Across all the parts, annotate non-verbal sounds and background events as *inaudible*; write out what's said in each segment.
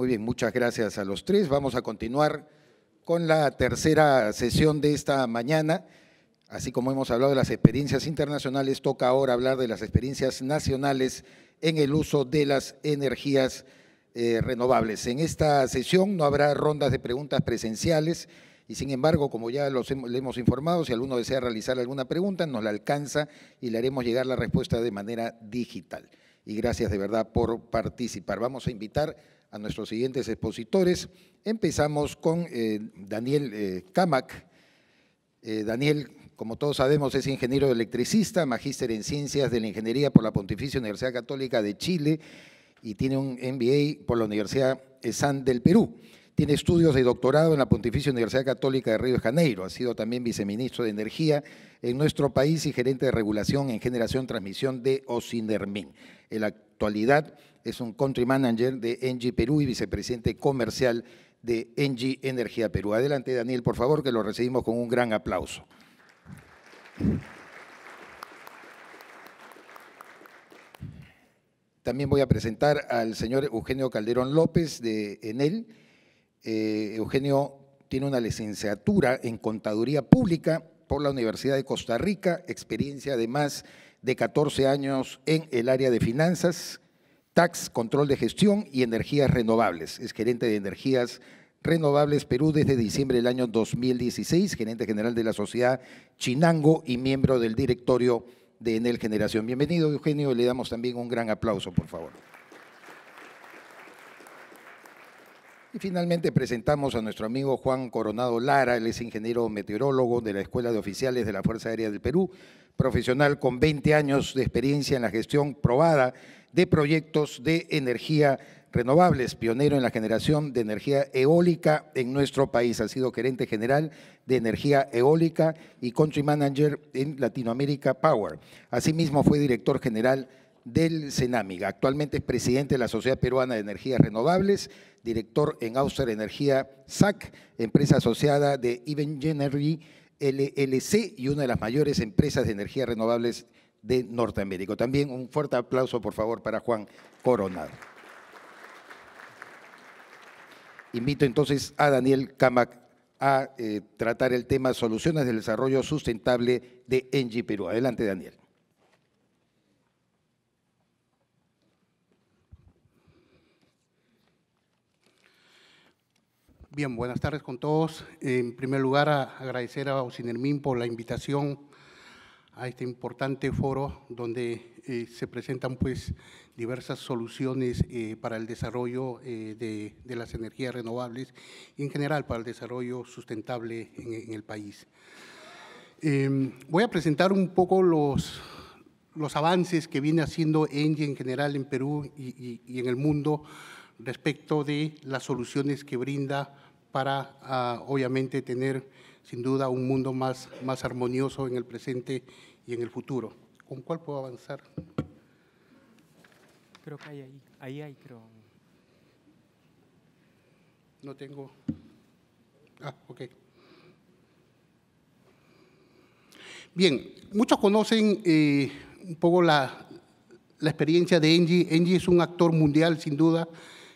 Muy bien, muchas gracias a los tres. Vamos a continuar con la tercera sesión de esta mañana. Así como hemos hablado de las experiencias internacionales, toca ahora hablar de las experiencias nacionales en el uso de las energías eh, renovables. En esta sesión no habrá rondas de preguntas presenciales y sin embargo, como ya los le hemos informado, si alguno desea realizar alguna pregunta, nos la alcanza y le haremos llegar la respuesta de manera digital. Y gracias de verdad por participar. Vamos a invitar a nuestros siguientes expositores. Empezamos con eh, Daniel eh, Camac eh, Daniel, como todos sabemos, es ingeniero electricista, magíster en ciencias de la ingeniería por la Pontificia Universidad Católica de Chile y tiene un MBA por la Universidad San del Perú. Tiene estudios de doctorado en la Pontificia Universidad Católica de Río de Janeiro. Ha sido también viceministro de Energía en nuestro país y gerente de regulación en generación transmisión de Ocinermin. En la actualidad es un country manager de NG Perú y vicepresidente comercial de NG Energía Perú. Adelante, Daniel, por favor, que lo recibimos con un gran aplauso. También voy a presentar al señor Eugenio Calderón López de Enel. Eh, Eugenio tiene una licenciatura en Contaduría Pública por la Universidad de Costa Rica, experiencia de más de 14 años en el área de finanzas, Tax, Control de Gestión y Energías Renovables. Es gerente de Energías Renovables Perú desde diciembre del año 2016, gerente general de la sociedad Chinango y miembro del directorio de Enel Generación. Bienvenido, Eugenio. Le damos también un gran aplauso, por favor. Y finalmente presentamos a nuestro amigo Juan Coronado Lara, él es ingeniero meteorólogo de la Escuela de Oficiales de la Fuerza Aérea del Perú, profesional con 20 años de experiencia en la gestión probada de proyectos de energía renovables, pionero en la generación de energía eólica en nuestro país. Ha sido gerente general de energía eólica y country manager en Latinoamérica Power. Asimismo fue director general del cenamiga Actualmente es presidente de la Sociedad Peruana de Energías Renovables, director en Auster Energía SAC, empresa asociada de Even Energy LLC y una de las mayores empresas de energías renovables de Norteamérica. También un fuerte aplauso, por favor, para Juan Coronado. Invito entonces a Daniel Camac a eh, tratar el tema Soluciones del Desarrollo Sustentable de Engie Perú. Adelante, Daniel. Bien, buenas tardes con todos. En primer lugar, agradecer a Osinermín por la invitación a este importante foro donde eh, se presentan pues diversas soluciones eh, para el desarrollo eh, de, las energías renovables y en general para el desarrollo sustentable en, el país. Em, voy a presentar un poco los, los avances que viene haciendo ENGIE en general en Perú y, en el mundo respecto de las soluciones que brinda para ah, obviamente tener sin duda un mundo más, más armonioso en el presente y en el futuro. ¿Con cuál puedo avanzar? Creo que hay ahí, ahí hay No tengo. Ah, ok. Bien, muchos conocen eh, un poco la, experiencia de Engie. Engie es un actor mundial, sin duda.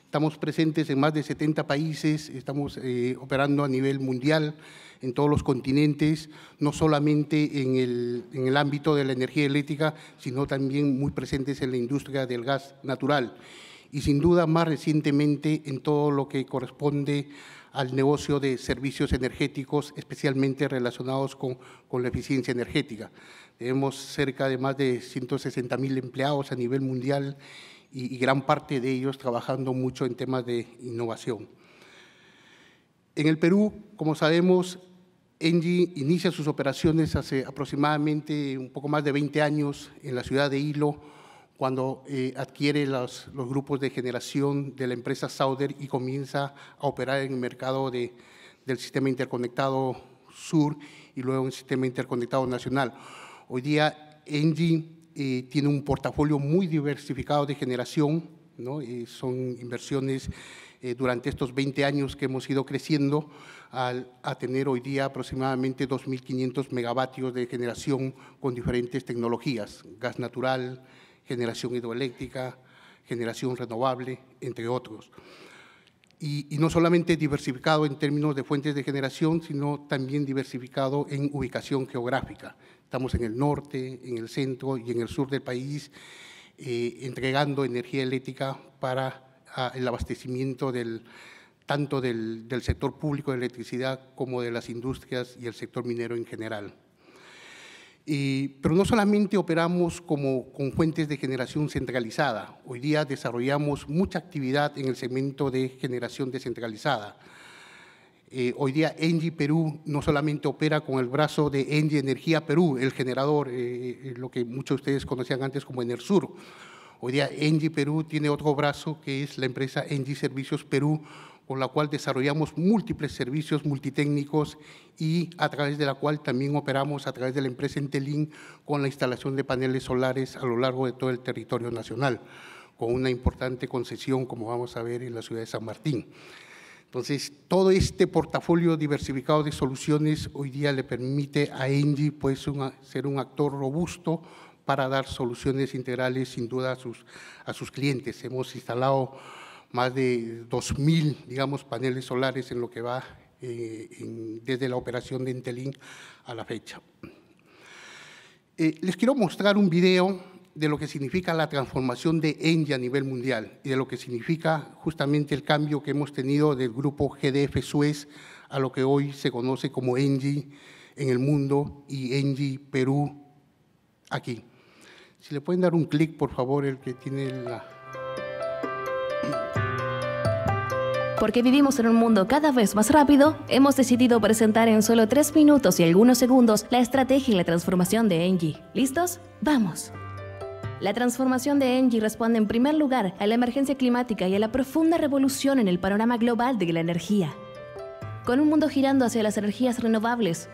Estamos presentes en más de 70 países, estamos eh, operando a nivel mundial en todos los continentes, no solamente en el, en el ámbito de la energía eléctrica, sino también muy presentes en la industria del gas natural y sin duda más recientemente en todo lo que corresponde al negocio de servicios energéticos, especialmente relacionados con, con la eficiencia energética. Tenemos cerca de más de 160 mil empleados a nivel mundial y, y, gran parte de ellos trabajando mucho en temas de innovación. En el Perú, como sabemos, Engie inicia sus operaciones hace aproximadamente un poco más de 20 años en la ciudad de Hilo, cuando eh, adquiere los, grupos de generación de la empresa Sauder y comienza a operar en el mercado del sistema interconectado sur y luego en el sistema interconectado nacional. Hoy día Engie eh, tiene un portafolio muy diversificado de generación, eh, son inversiones durante estos 20 años que hemos ido creciendo a tener hoy día aproximadamente 2.500 megavatios de generación con diferentes tecnologías, gas natural, generación hidroeléctrica, generación renovable, entre otros. Y, no solamente diversificado en términos de fuentes de generación, sino también diversificado en ubicación geográfica. Estamos en el norte, en el centro y en el sur del país, eh, entregando energía eléctrica para ah, el abastecimiento del, tanto del, sector público de electricidad como de las industrias y el sector minero en general. Y, pero no solamente operamos como, con fuentes de generación centralizada, hoy día desarrollamos mucha actividad en el segmento de generación descentralizada. Eh, hoy día Engie Perú no solamente opera con el brazo de Engie Energía Perú, el generador, eh, eh, lo que muchos de ustedes conocían antes como Enersur, Hoy día Engie Perú tiene otro brazo que es la empresa Engie Servicios Perú, con la cual desarrollamos múltiples servicios multitécnicos y a través de la cual también operamos a través de la empresa entelín con la instalación de paneles solares a lo largo de todo el territorio nacional, con una importante concesión, como vamos a ver, en la ciudad de San Martín. Entonces, todo este portafolio diversificado de soluciones hoy día le permite a Engie pues, ser un actor robusto para dar soluciones integrales, sin duda, a sus, a sus clientes. Hemos instalado más de 2.000, digamos, paneles solares en lo que va eh, desde la operación de Entelín a la fecha. Eh, les quiero mostrar un video de lo que significa la transformación de ENGI a nivel mundial y de lo que significa justamente el cambio que hemos tenido del grupo GDF Suez a lo que hoy se conoce como ENGI en el mundo y ENGI Perú aquí. Si le pueden dar un clic, por favor, el que tiene la... porque vivimos en un mundo cada vez más rápido, hemos decidido presentar en solo tres minutos y algunos segundos la estrategia y la transformación de Engie. ¿Listos? ¡Vamos! La transformación de Engie responde en primer lugar a la emergencia climática y a la profunda revolución en el panorama global de la energía. Con un mundo girando hacia las energías renovables,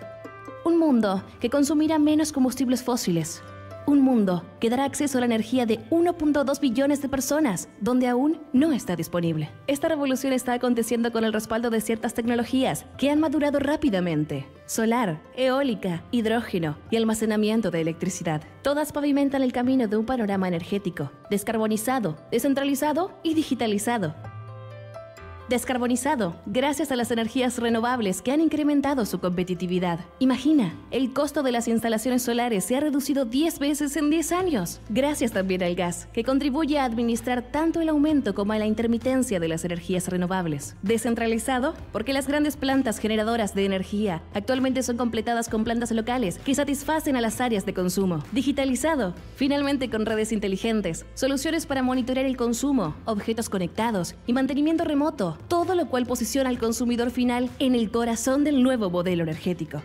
un mundo que consumirá menos combustibles fósiles, un mundo que dará acceso a la energía de 1.2 billones de personas, donde aún no está disponible. Esta revolución está aconteciendo con el respaldo de ciertas tecnologías que han madurado rápidamente. Solar, eólica, hidrógeno y almacenamiento de electricidad. Todas pavimentan el camino de un panorama energético, descarbonizado, descentralizado y digitalizado descarbonizado gracias a las energías renovables que han incrementado su competitividad. Imagina, el costo de las instalaciones solares se ha reducido 10 veces en 10 años, gracias también al gas, que contribuye a administrar tanto el aumento como a la intermitencia de las energías renovables. Descentralizado, porque las grandes plantas generadoras de energía actualmente son completadas con plantas locales que satisfacen a las áreas de consumo. Digitalizado, finalmente con redes inteligentes, soluciones para monitorear el consumo, objetos conectados y mantenimiento remoto todo lo cual posiciona al consumidor final en el corazón del nuevo modelo energético.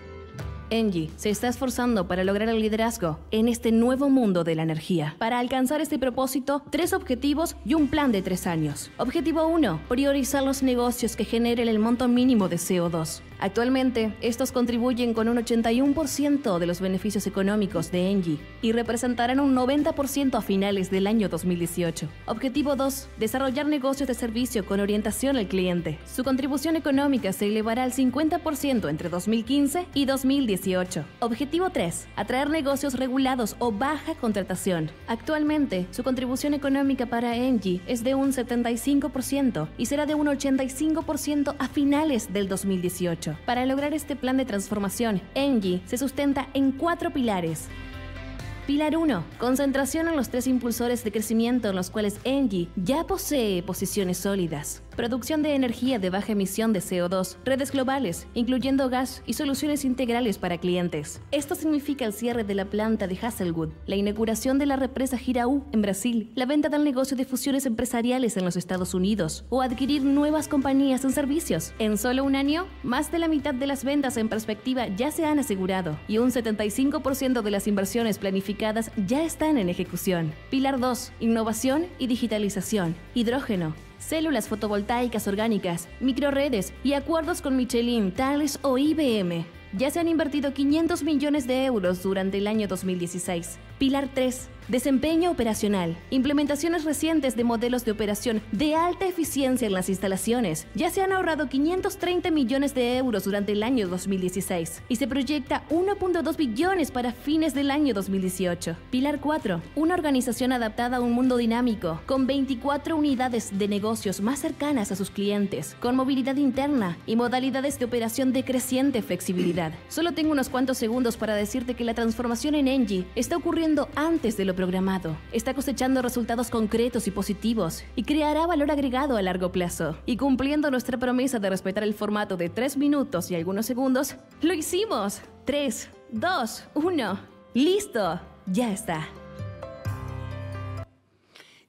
Engie se está esforzando para lograr el liderazgo en este nuevo mundo de la energía. Para alcanzar este propósito, tres objetivos y un plan de tres años. Objetivo 1. Priorizar los negocios que generen el monto mínimo de CO2. Actualmente, estos contribuyen con un 81% de los beneficios económicos de Engie y representarán un 90% a finales del año 2018. Objetivo 2. Desarrollar negocios de servicio con orientación al cliente. Su contribución económica se elevará al 50% entre 2015 y 2018. Objetivo 3. Atraer negocios regulados o baja contratación. Actualmente, su contribución económica para Engie es de un 75% y será de un 85% a finales del 2018. Para lograr este plan de transformación, ENGIE se sustenta en cuatro pilares. Pilar 1. Concentración en los tres impulsores de crecimiento en los cuales ENGIE ya posee posiciones sólidas producción de energía de baja emisión de CO2, redes globales, incluyendo gas y soluciones integrales para clientes. Esto significa el cierre de la planta de Hasselwood, la inauguración de la represa Giraú en Brasil, la venta del negocio de fusiones empresariales en los Estados Unidos o adquirir nuevas compañías en servicios. En solo un año, más de la mitad de las ventas en perspectiva ya se han asegurado y un 75% de las inversiones planificadas ya están en ejecución. Pilar 2. Innovación y digitalización. Hidrógeno, células fotovoltaicas orgánicas, microredes y acuerdos con Michelin, Thales o IBM. Ya se han invertido 500 millones de euros durante el año 2016. Pilar 3. Desempeño operacional. Implementaciones recientes de modelos de operación de alta eficiencia en las instalaciones. Ya se han ahorrado 530 millones de euros durante el año 2016 y se proyecta 1.2 billones para fines del año 2018. Pilar 4. Una organización adaptada a un mundo dinámico, con 24 unidades de negocios más cercanas a sus clientes, con movilidad interna y modalidades de operación de creciente flexibilidad. Solo tengo unos cuantos segundos para decirte que la transformación en Engie está ocurriendo antes de lo programado. Está cosechando resultados concretos y positivos y creará valor agregado a largo plazo. Y cumpliendo nuestra promesa de respetar el formato de tres minutos y algunos segundos, lo hicimos. Tres, dos, uno, Listo. Ya está.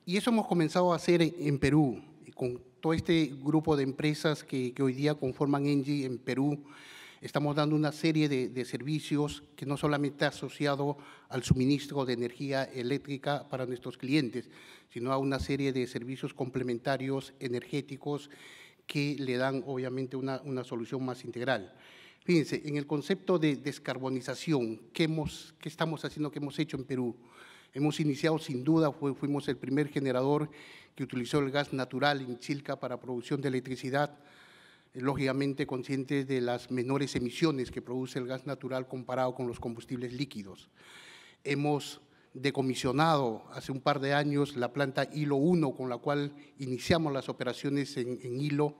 Y eso hemos comenzado a hacer en Perú, con todo este grupo de empresas que, que hoy día conforman Engie en Perú. Estamos dando una serie de, servicios que no solamente asociado al suministro de energía eléctrica para nuestros clientes, sino a una serie de servicios complementarios energéticos que le dan obviamente una, una solución más integral. Fíjense, en el concepto de descarbonización, ¿qué, hemos, qué estamos haciendo, qué hemos hecho en Perú? Hemos iniciado sin duda, fuimos el primer generador que utilizó el gas natural en Chilca para producción de electricidad lógicamente conscientes de las menores emisiones que produce el gas natural comparado con los combustibles líquidos. Hemos decomisionado hace un par de años la planta Hilo 1, con la cual iniciamos las operaciones en, Hilo,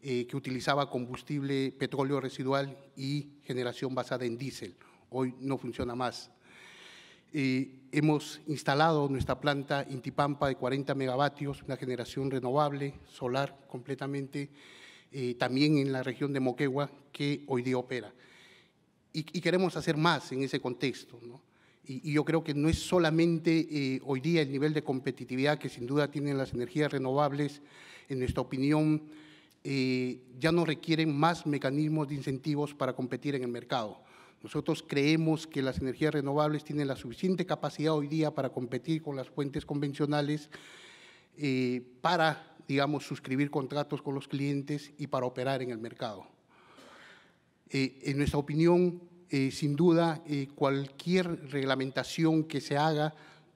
eh, que utilizaba combustible petróleo residual y generación basada en diésel. Hoy no funciona más. Eh, hemos instalado nuestra planta Intipampa de 40 megavatios, una generación renovable, solar completamente eh, también en la región de Moquegua que hoy día opera. Y, queremos hacer más en ese contexto. Y, yo creo que no es solamente eh, hoy día el nivel de competitividad que sin duda tienen las energías renovables, en nuestra opinión, eh, ya no requieren más mecanismos de incentivos para competir en el mercado. Nosotros creemos que las energías renovables tienen la suficiente capacidad hoy día para competir con las fuentes convencionales eh, para digamos, suscribir contratos con los clientes y para operar en el mercado. Eh, en nuestra opinión, eh, sin duda, eh, cualquier reglamentación que se haga,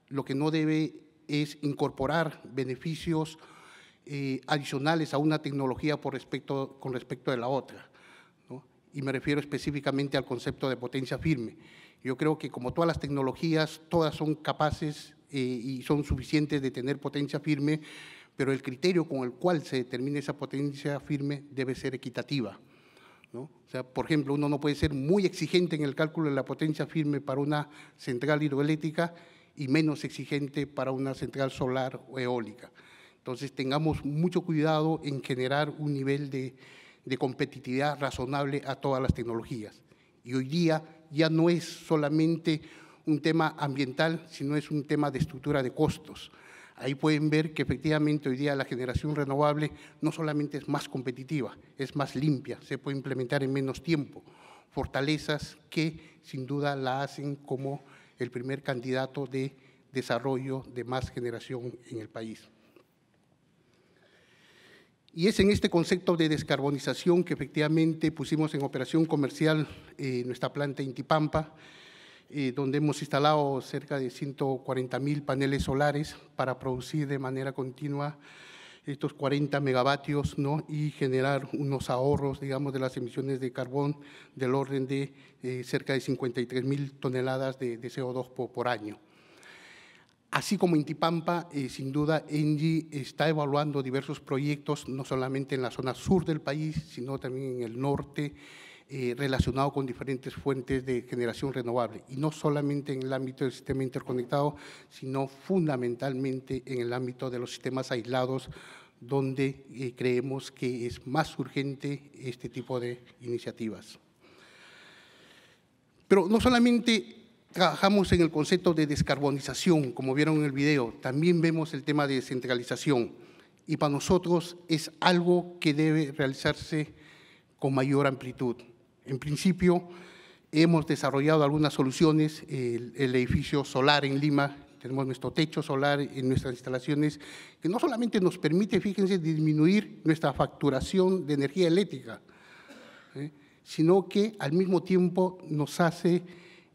lo que no debe es incorporar beneficios adicionales a una tecnología por respecto, con respecto de la otra. Y me refiero específicamente al concepto de potencia firme. Yo creo que como todas las tecnologías, todas son capaces y son suficientes de tener potencia firme, pero el criterio con el cual se determina esa potencia firme debe ser equitativa. O sea, por ejemplo, uno no puede ser muy exigente en el cálculo de la potencia firme para una central hidroeléctrica y menos exigente para una central solar o eólica. Entonces, tengamos mucho cuidado en generar un nivel de competitividad razonable a todas las tecnologías. Y hoy día ya no es solamente un tema ambiental, sino es un tema de estructura de costos. Ahí pueden ver que efectivamente hoy día la generación renovable no solamente es más competitiva, es más limpia, se puede implementar en menos tiempo. Fortalezas que sin duda la hacen como el primer candidato de desarrollo de más generación en el país. Y es en este concepto de descarbonización que efectivamente pusimos en operación comercial eh, nuestra planta Intipampa, eh, donde hemos instalado cerca de 140 mil paneles solares para producir de manera continua estos 40 megavatios ¿no? y generar unos ahorros, digamos, de las emisiones de carbón del orden de eh, cerca de 53 mil toneladas de, CO2 por, año. Así como Intipampa, eh, sin duda, ENGIE está evaluando diversos proyectos, no solamente en la zona sur del país, sino también en el norte, eh, relacionado con diferentes fuentes de generación renovable, y no solamente en el ámbito del sistema interconectado, sino fundamentalmente en el ámbito de los sistemas aislados, donde eh, creemos que es más urgente este tipo de iniciativas. Pero no solamente trabajamos en el concepto de descarbonización, como vieron en el video, también vemos el tema de descentralización y para nosotros es algo que debe realizarse con mayor amplitud. En principio, hemos desarrollado algunas soluciones, el, edificio solar en Lima tenemos nuestro techo solar en nuestras instalaciones, que no solamente nos permite, fíjense, disminuir nuestra facturación de energía eléctrica, ¿eh? sino que al mismo tiempo nos hace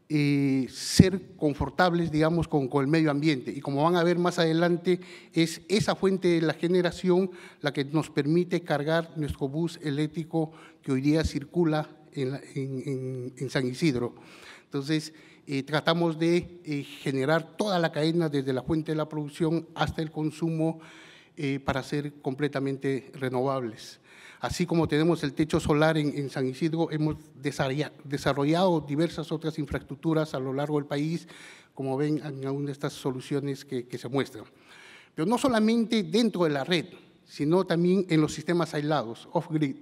eh, ser confortables, digamos, con, con, el medio ambiente. Y como van a ver más adelante, es esa fuente de la generación la que nos permite cargar nuestro bus eléctrico que hoy día circula en, San Isidro. Entonces, eh, tratamos de eh, generar toda la cadena desde la fuente de la producción hasta el consumo eh, para ser completamente renovables. Así como tenemos el techo solar en, San Isidro, hemos desarrollado diversas otras infraestructuras a lo largo del país, como ven en alguna de estas soluciones que, que se muestran. Pero no solamente dentro de la red, sino también en los sistemas aislados, off-grid.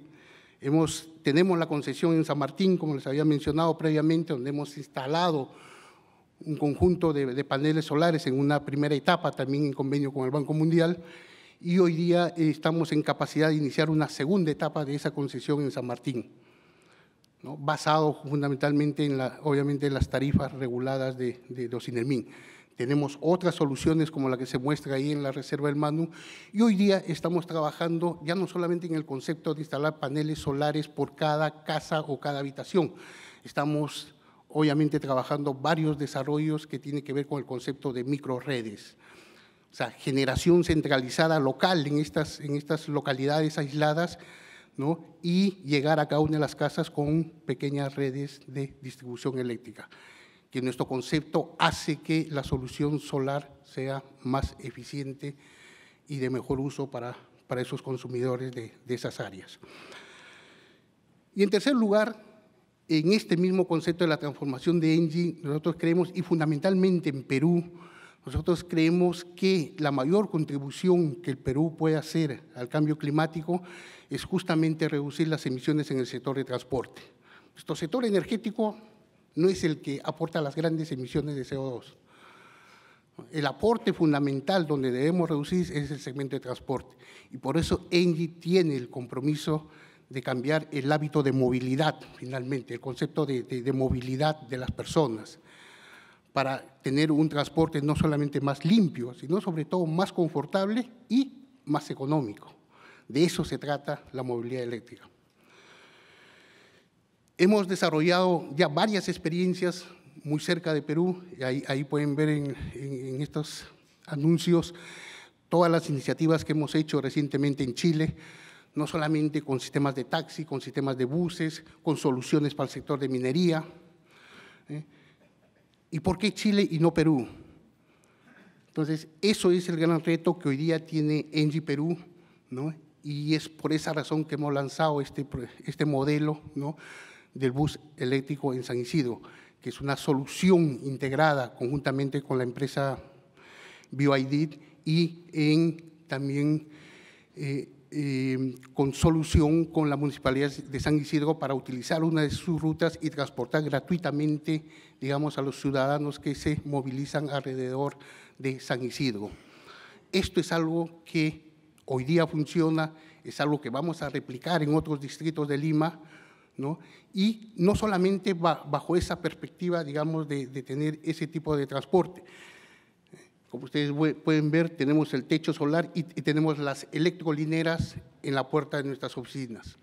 Hemos tenemos la concesión en San Martín, como les había mencionado previamente, donde hemos instalado un conjunto de, paneles solares en una primera etapa, también en convenio con el Banco Mundial, y hoy día eh, estamos en capacidad de iniciar una segunda etapa de esa concesión en San Martín, basado fundamentalmente en, la, obviamente, las tarifas reguladas de, de tenemos otras soluciones como la que se muestra ahí en la Reserva del Manu y hoy día estamos trabajando ya no solamente en el concepto de instalar paneles solares por cada casa o cada habitación, estamos obviamente trabajando varios desarrollos que tienen que ver con el concepto de microredes. O sea, generación centralizada local en estas, en estas localidades aisladas ¿no? y llegar a cada una de las casas con pequeñas redes de distribución eléctrica que nuestro concepto hace que la solución solar sea más eficiente y de mejor uso para, para esos consumidores de, de esas áreas. Y en tercer lugar, en este mismo concepto de la transformación de engine, nosotros creemos, y fundamentalmente en Perú, nosotros creemos que la mayor contribución que el Perú puede hacer al cambio climático es justamente reducir las emisiones en el sector de transporte. Nuestro sector energético no es el que aporta las grandes emisiones de CO2. El aporte fundamental donde debemos reducir es el segmento de transporte. Y por eso ENGIE tiene el compromiso de cambiar el hábito de movilidad, finalmente, el concepto de movilidad de las personas, para tener un transporte no solamente más limpio, sino sobre todo más confortable y más económico. De eso se trata la movilidad eléctrica. Hemos desarrollado ya varias experiencias muy cerca de Perú, y ahí, pueden ver en, estos anuncios todas las iniciativas que hemos hecho recientemente en Chile, no solamente con sistemas de taxi, con sistemas de buses, con soluciones para el sector de minería. ¿eh? ¿Y por qué Chile y no Perú? Entonces, eso es el gran reto que hoy día tiene Engie Perú, ¿no? y es por esa razón que hemos lanzado este, este modelo, ¿no? del bus eléctrico en San Isidro, que es una solución integrada conjuntamente con la empresa BioID y en, también eh, eh, con solución con la Municipalidad de San Isidro para utilizar una de sus rutas y transportar gratuitamente, digamos, a los ciudadanos que se movilizan alrededor de San Isidro. Esto es algo que hoy día funciona, es algo que vamos a replicar en otros distritos de Lima, y no solamente bajo esa perspectiva, digamos, de, tener ese tipo de transporte. Como ustedes pueden ver, tenemos el techo solar y, tenemos las electrolineras en la puerta de nuestras oficinas.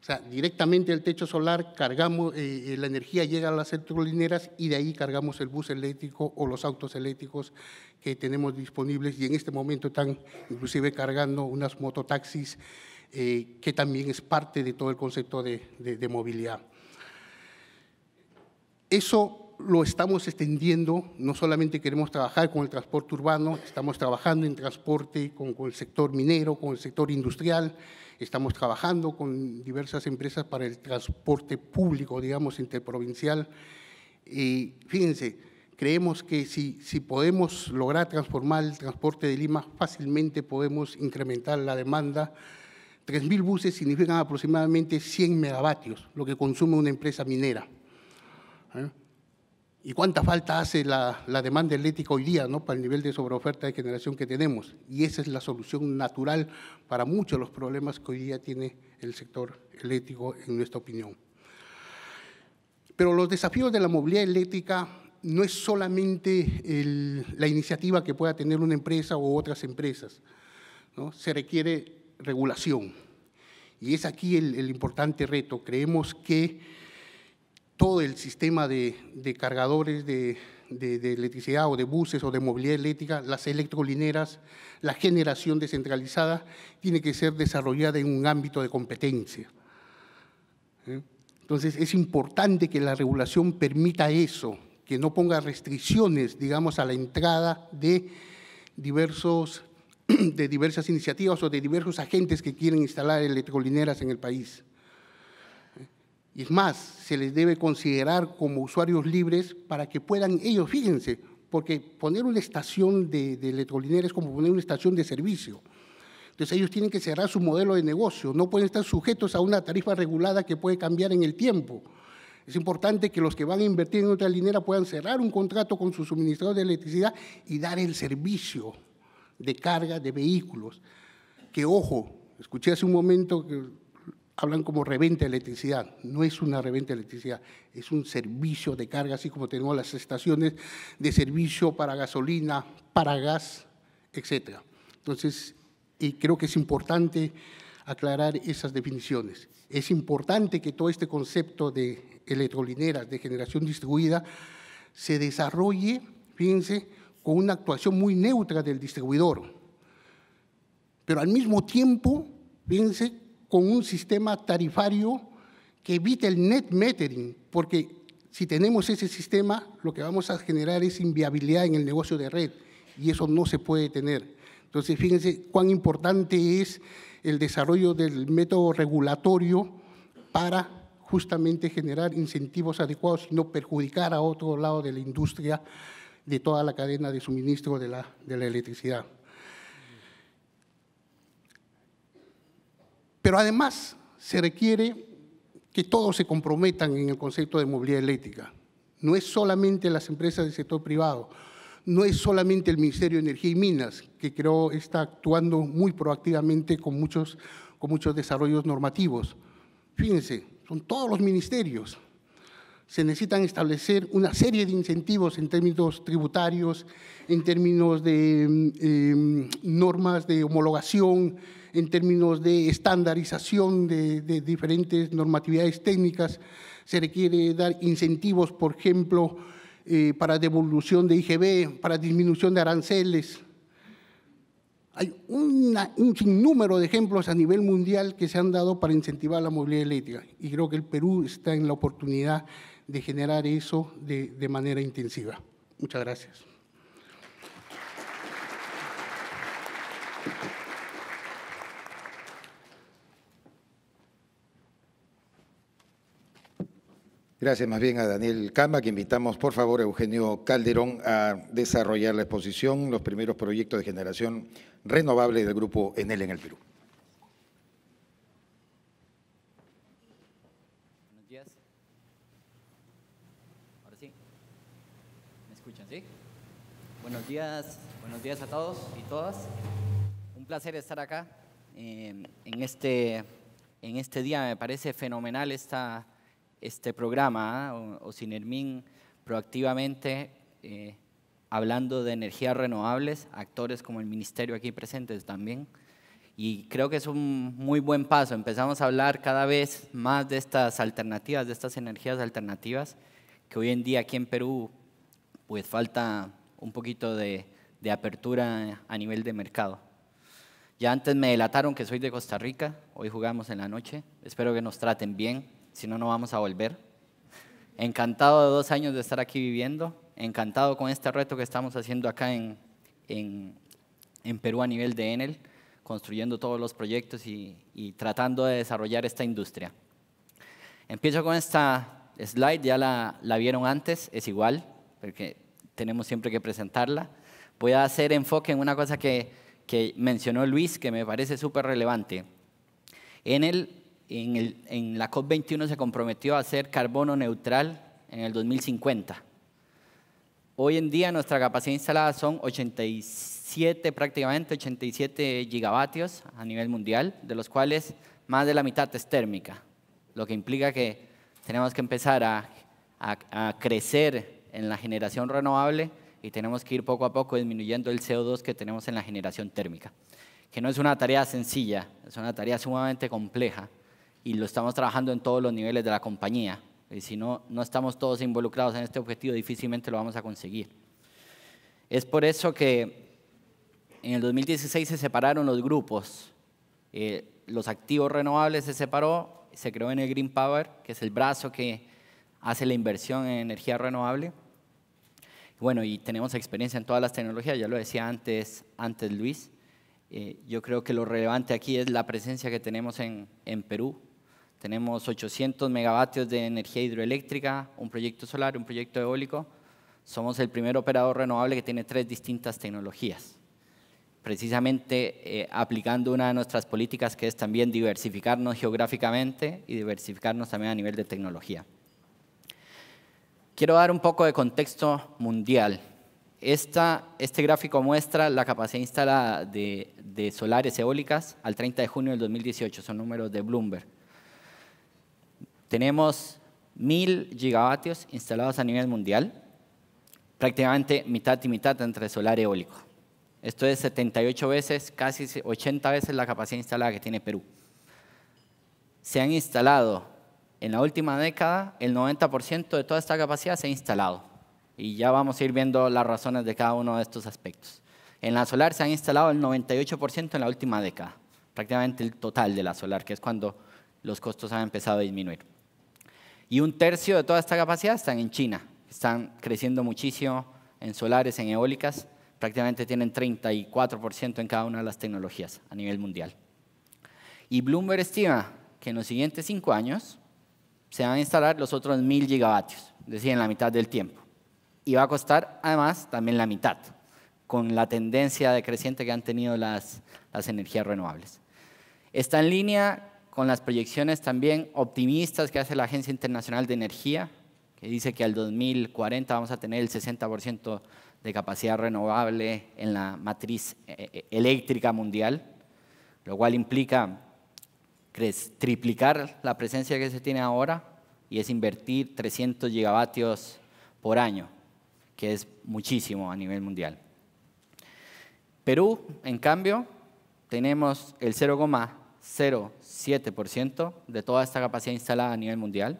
O sea, directamente del techo solar cargamos, eh, eh, la energía llega a las electrolineras y de ahí cargamos el bus eléctrico o los autos eléctricos que tenemos disponibles y en este momento están inclusive cargando unas mototaxis eh, que también es parte de todo el concepto de, movilidad. Eso lo estamos extendiendo, no solamente queremos trabajar con el transporte urbano, estamos trabajando en transporte con, el sector minero, con el sector industrial, estamos trabajando con diversas empresas para el transporte público, digamos, interprovincial. Y fíjense, creemos que si podemos lograr transformar el transporte de Lima, fácilmente podemos incrementar la demanda 3.000 buses significan aproximadamente 100 megavatios, lo que consume una empresa minera. ¿eh? ¿Y cuánta falta hace la, demanda eléctrica hoy día ¿no? para el nivel de sobreoferta de generación que tenemos? Y esa es la solución natural para muchos de los problemas que hoy día tiene el sector eléctrico, en nuestra opinión. Pero los desafíos de la movilidad eléctrica no es solamente la iniciativa que pueda tener una empresa o otras empresas. ¿no? Se requiere regulación. Y es aquí el, importante reto. Creemos que todo el sistema de, cargadores de, de, electricidad o de buses o de movilidad eléctrica, las electrolineras, la generación descentralizada, tiene que ser desarrollada en un ámbito de competencia. ¿Eh? Entonces, es importante que la regulación permita eso, que no ponga restricciones, digamos, a la entrada de diversos *clears throat* de diversas iniciativas o de diversos agentes que quieren instalar electrolineras en el país. Y es más, se les debe considerar como usuarios libres para que puedan ellos, fíjense, porque poner una estación de, electrolineras es como poner una estación de servicio. Entonces ellos tienen que cerrar su modelo de negocio, no pueden estar sujetos a una tarifa regulada que puede cambiar en el tiempo. Es importante que los que van a invertir en otra linera puedan cerrar un contrato con su suministrador de electricidad y dar el servicio de carga de vehículos, que ojo, escuché hace un momento que hablan como reventa de electricidad. No es una reventa de electricidad, es un servicio de carga, así como tenemos las estaciones de servicio para gasolina, para gas, etcétera. Entonces, y creo que es importante aclarar esas definiciones. Es importante que todo este concepto de electrolineras, de generación distribuida, se desarrolle, fíjense, con una actuación muy neutra del distribuidor, pero al mismo tiempo, fíjense, con un sistema tarifario que evite el net metering, porque si tenemos ese sistema, lo que vamos a generar es inviabilidad en el negocio de red y eso no se puede tener. Entonces, fíjense cuán importante es el desarrollo del método regulatorio para justamente generar incentivos adecuados y no perjudicar a otro lado de la industria de toda la cadena de suministro de la, electricidad. Pero además se requiere que todos se comprometan en el concepto de movilidad eléctrica. No es solamente las empresas del sector privado, no es solamente el Ministerio de Energía y Minas, que creo está actuando muy proactivamente con muchos, con muchos desarrollos normativos. Fíjense, son todos los ministerios, se necesitan establecer una serie de incentivos en términos tributarios, en términos de mm, em, normas de homologación, en términos de estandarización de, diferentes normatividades técnicas. Se requiere dar incentivos, por ejemplo, eh, para devolución de IGB, para disminución de aranceles. Hay un sinnúmero de ejemplos a nivel mundial que se han dado para incentivar la movilidad eléctrica y creo que el Perú está en la oportunidad de generar eso de, manera intensiva. Muchas gracias. Gracias más bien a Daniel Cama, que invitamos por favor a Eugenio Calderón a desarrollar la exposición, los primeros proyectos de generación renovable del Grupo Enel en el Perú. buenos días, a todos y todas. Un placer estar acá em, en, este, en este día. Me parece fenomenal esta, este programa, ¿ah? sin hermin proactivamente eh, hablando de energías renovables, actores como el ministerio aquí presentes también. Y creo que es un muy buen paso. Empezamos a hablar cada vez más de estas alternativas, de estas energías alternativas, que hoy en día aquí en Perú pues falta un poquito de, apertura a nivel de mercado. Ya antes me delataron que soy de Costa Rica, hoy jugamos en la noche, espero que nos traten bien, si no, no vamos a volver. Encantado de dos años de estar aquí viviendo, encantado con este reto que estamos haciendo acá en, Perú a nivel de Enel, construyendo todos los proyectos y, tratando de desarrollar esta industria. Empiezo con esta slide, ya la, la vieron antes, es igual, porque tenemos siempre que presentarla. Voy a hacer enfoque en una cosa que, mencionó Luis, que me parece súper relevante. En, el, en, el, en la COP21 se comprometió a ser carbono neutral en el 2050. Hoy en día nuestra capacidad instalada son 87, prácticamente 87 gigavatios a nivel mundial, de los cuales más de la mitad es térmica, lo que implica que tenemos que empezar a, a, a crecer en la generación renovable y tenemos que ir poco a poco disminuyendo el CO2 que tenemos en la generación térmica, que no es una tarea sencilla, es una tarea sumamente compleja y lo estamos trabajando en todos los niveles de la compañía. Y si no, no estamos todos involucrados en este objetivo, difícilmente lo vamos a conseguir. Es por eso que en el 2016 se separaron los grupos. Eh, los activos renovables se separó, se creó en el Green Power, que es el brazo que hace la inversión en energía renovable bueno, y tenemos experiencia en todas las tecnologías, ya lo decía antes, antes Luis. Eh, yo creo que lo relevante aquí es la presencia que tenemos en, Perú. Tenemos 800 megavatios de energía hidroeléctrica, un proyecto solar, un proyecto eólico. Somos el primer operador renovable que tiene tres distintas tecnologías. Precisamente eh, aplicando una de nuestras políticas que es también diversificarnos geográficamente y diversificarnos también a nivel de tecnología. Quiero dar un poco de contexto mundial. este gráfico muestra la capacidad instalada de, solares eólicas al 30 de junio del 2018, son números de Bloomberg. Tenemos mil gigavatios instalados a nivel mundial, prácticamente mitad y mitad entre solar eólico. Esto es 78 veces, casi 80 veces la capacidad instalada que tiene Perú. Se han instalado en la última década el 90% de toda esta capacidad se ha instalado. Y ya vamos a ir viendo las razones de cada uno de estos aspectos. En la solar se han instalado el 98% en la última década, prácticamente el total de la solar, que es cuando los costos han empezado a disminuir. Y un tercio de toda esta capacidad están en China, están creciendo muchísimo en solares, en eólicas, prácticamente tienen 34% en cada una de las tecnologías a nivel mundial. Y Bloomberg estima que en los siguientes cinco años se van a instalar los otros mil gigavatios, es decir, en la mitad del tiempo. Y va a costar, además, también la mitad, con la tendencia decreciente que han tenido las, las energías renovables. Está en línea con las proyecciones también optimistas que hace la Agencia Internacional de Energía, que dice que al 2040 vamos a tener el 60% de capacidad renovable en la matriz eh, eh, eléctrica mundial, lo cual implica triplicar la presencia que se tiene ahora y es invertir 300 gigavatios por año, que es muchísimo a nivel mundial. Perú, en cambio, tenemos el 0,07% de toda esta capacidad instalada a nivel mundial,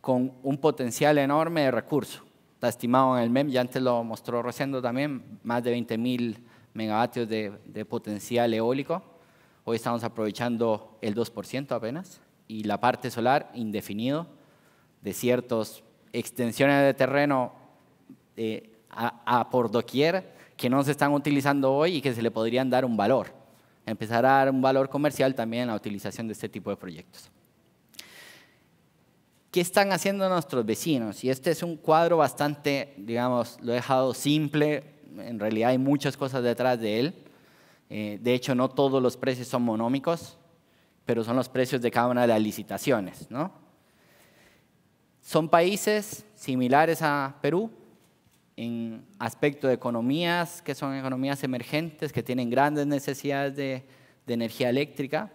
con un potencial enorme de recursos. Está estimado en el MEM, e ya antes lo mostró Rosendo también, más de 20.000 megavatios de potencial eólico Hoy estamos aprovechando el 2% apenas y la parte solar indefinido, de ciertas extensiones de terreno eh, a, por doquier que no se están utilizando hoy y que se le podrían dar un valor empezar a dar un valor comercial también a la utilización de este tipo de proyectos. ¿Qué están haciendo nuestros vecinos? Y este es un cuadro bastante, digamos, lo he dejado simple, en realidad hay muchas cosas detrás de él, eh, de hecho, no todos los precios son monómicos, pero son los precios de cada una de las licitaciones. Son países similares a Perú en aspecto de economías, que son economías emergentes, que tienen grandes necesidades de, de energía eléctrica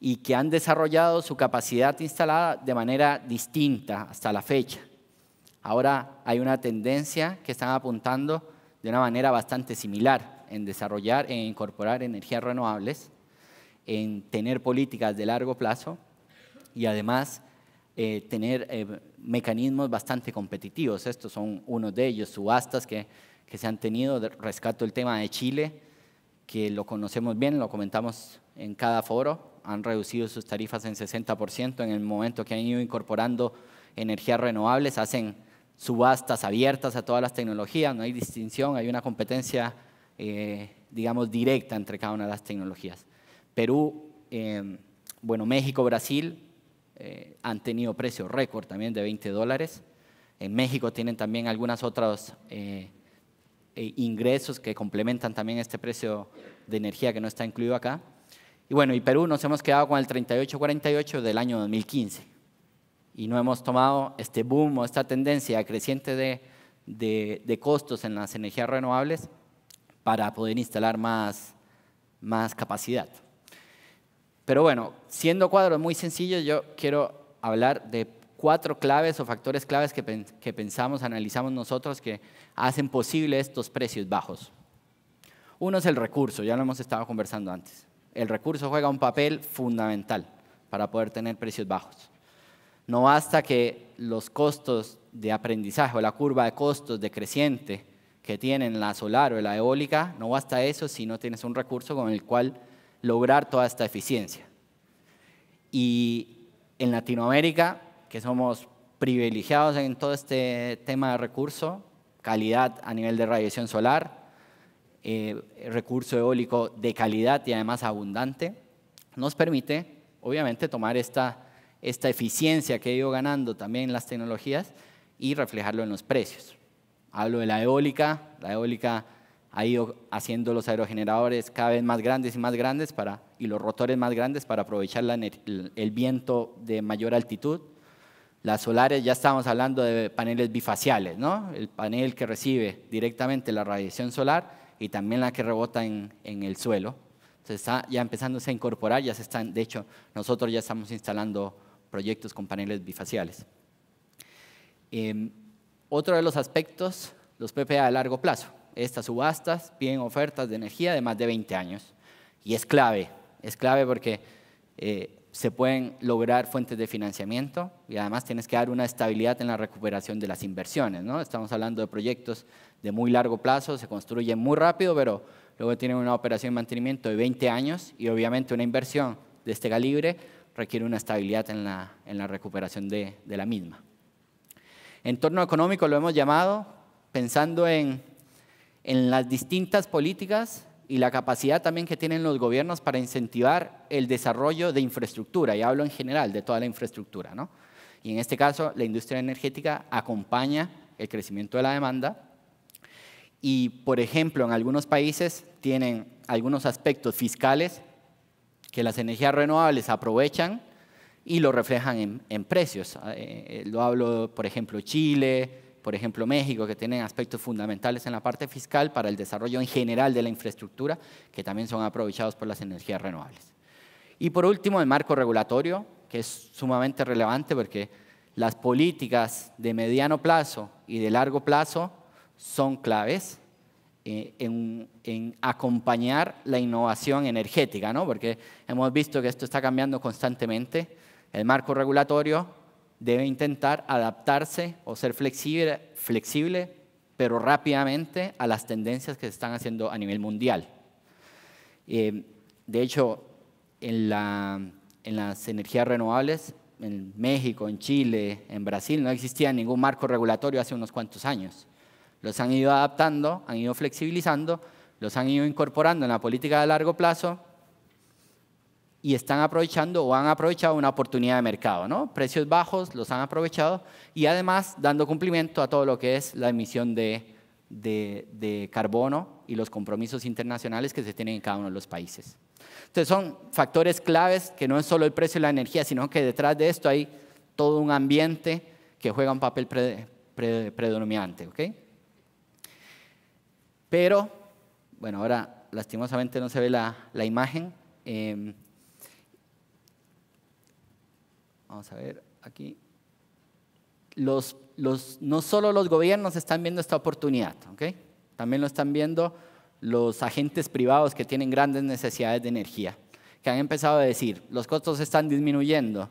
y que han desarrollado su capacidad instalada de manera distinta hasta la fecha. Ahora hay una tendencia que están apuntando de una manera bastante similar en desarrollar e incorporar energías renovables, en tener políticas de largo plazo y además eh, tener eh, mecanismos bastante competitivos. Estos son unos de ellos, subastas que, que se han tenido. Rescato el tema de Chile, que lo conocemos bien, lo comentamos en cada foro. Han reducido sus tarifas en 60% en el momento que han ido incorporando energías renovables. Hacen subastas abiertas a todas las tecnologías, no hay distinción, hay una competencia eh, digamos, directa entre cada una de las tecnologías. Perú, em, bueno, México, Brasil eh, han tenido precios récord también de 20 dólares. En México tienen también algunas otras eh, ingresos que complementan también este precio de energía que no está incluido acá. Y bueno, y Perú nos hemos quedado con el 38-48 del año 2015 y no hemos tomado este boom o esta tendencia creciente de costos en las energías renovables para poder instalar más, capacidad. Pero bueno, siendo cuadros muy sencillo, yo quiero hablar de cuatro claves o factores claves que pensamos, analizamos nosotros que hacen posible estos precios bajos. Uno es el recurso, ya lo hemos estado conversando antes. El recurso juega un papel fundamental para poder tener precios bajos. No basta que los costos de aprendizaje o la curva de costos decreciente que tienen la solar o la eólica, no basta eso si no tienes un recurso con el cual lograr toda esta eficiencia. Y en Latinoamérica, que somos privilegiados en todo este tema de recurso, calidad a nivel de radiación solar, eh, recurso eólico de calidad y además abundante, nos permite, obviamente, tomar esta, esta eficiencia que he ido ganando también las tecnologías y reflejarlo en los precios. Hablo de la eólica. La eólica ha ido haciendo los aerogeneradores cada vez más grandes y más grandes para, y los rotores más grandes para aprovechar el, viento de mayor altitud. Las solares, ya estamos hablando de paneles bifaciales, ¿no? El panel que recibe directamente la radiación solar y también la que rebota en, el suelo. Se está ya empezándose a incorporar, ya se están, de hecho, nosotros ya estamos instalando proyectos con paneles bifaciales. Em, otro de los aspectos, los PPA a largo plazo. Estas subastas piden ofertas de energía de más de 20 años. Y es clave, es clave porque eh, se pueden lograr fuentes de financiamiento y además tienes que dar una estabilidad en la recuperación de las inversiones. ¿no? Estamos hablando de proyectos de muy largo plazo, se construyen muy rápido, pero luego tienen una operación de mantenimiento de 20 años y obviamente una inversión de este calibre requiere una estabilidad en la, recuperación de la misma entorno económico lo hemos llamado, pensando en, en las distintas políticas y la capacidad también que tienen los gobiernos para incentivar el desarrollo de infraestructura, y hablo en general de toda la infraestructura. ¿no? Y en este caso, la industria energética acompaña el crecimiento de la demanda y, por ejemplo, en algunos países tienen algunos aspectos fiscales que las energías renovables aprovechan y lo reflejan en, precios. Ah, eh, eh, lo hablo, por ejemplo, Chile, por ejemplo, México, que tienen aspectos fundamentales en la parte fiscal para el desarrollo en general de la infraestructura, que también son aprovechados por las energías renovables. Y por último, el marco regulatorio, que es sumamente relevante porque las políticas de mediano plazo y de largo plazo son claves eh, en, en, acompañar la innovación energética, ¿no? porque hemos visto que esto está cambiando constantemente el marco regulatorio debe intentar adaptarse o ser flexible, flexible pero rápidamente a las tendencias que se están haciendo a nivel mundial. Eh, de hecho, en, en, las energías renovables, en México, en Chile, en Brasil, no existía ningún marco regulatorio hace unos cuantos años. Los han ido adaptando, han ido flexibilizando, los han ido incorporando en la política de largo plazo y están aprovechando o han aprovechado una oportunidad de mercado, ¿no? Precios bajos los han aprovechado y además dando cumplimiento a todo lo que es la emisión de, de, carbono y los compromisos internacionales que se tienen en cada uno de los países. Entonces son factores claves que no es solo el precio de la energía, sino que detrás de esto hay todo un ambiente que juega un papel predominante, ¿ok? Pero, bueno, ahora lastimosamente no se ve la, la imagen. Eh, Vamos a ver aquí. no solo los gobiernos están viendo esta oportunidad, también lo están viendo los agentes privados que tienen grandes necesidades de energía, que han empezado a decir, los costos están disminuyendo,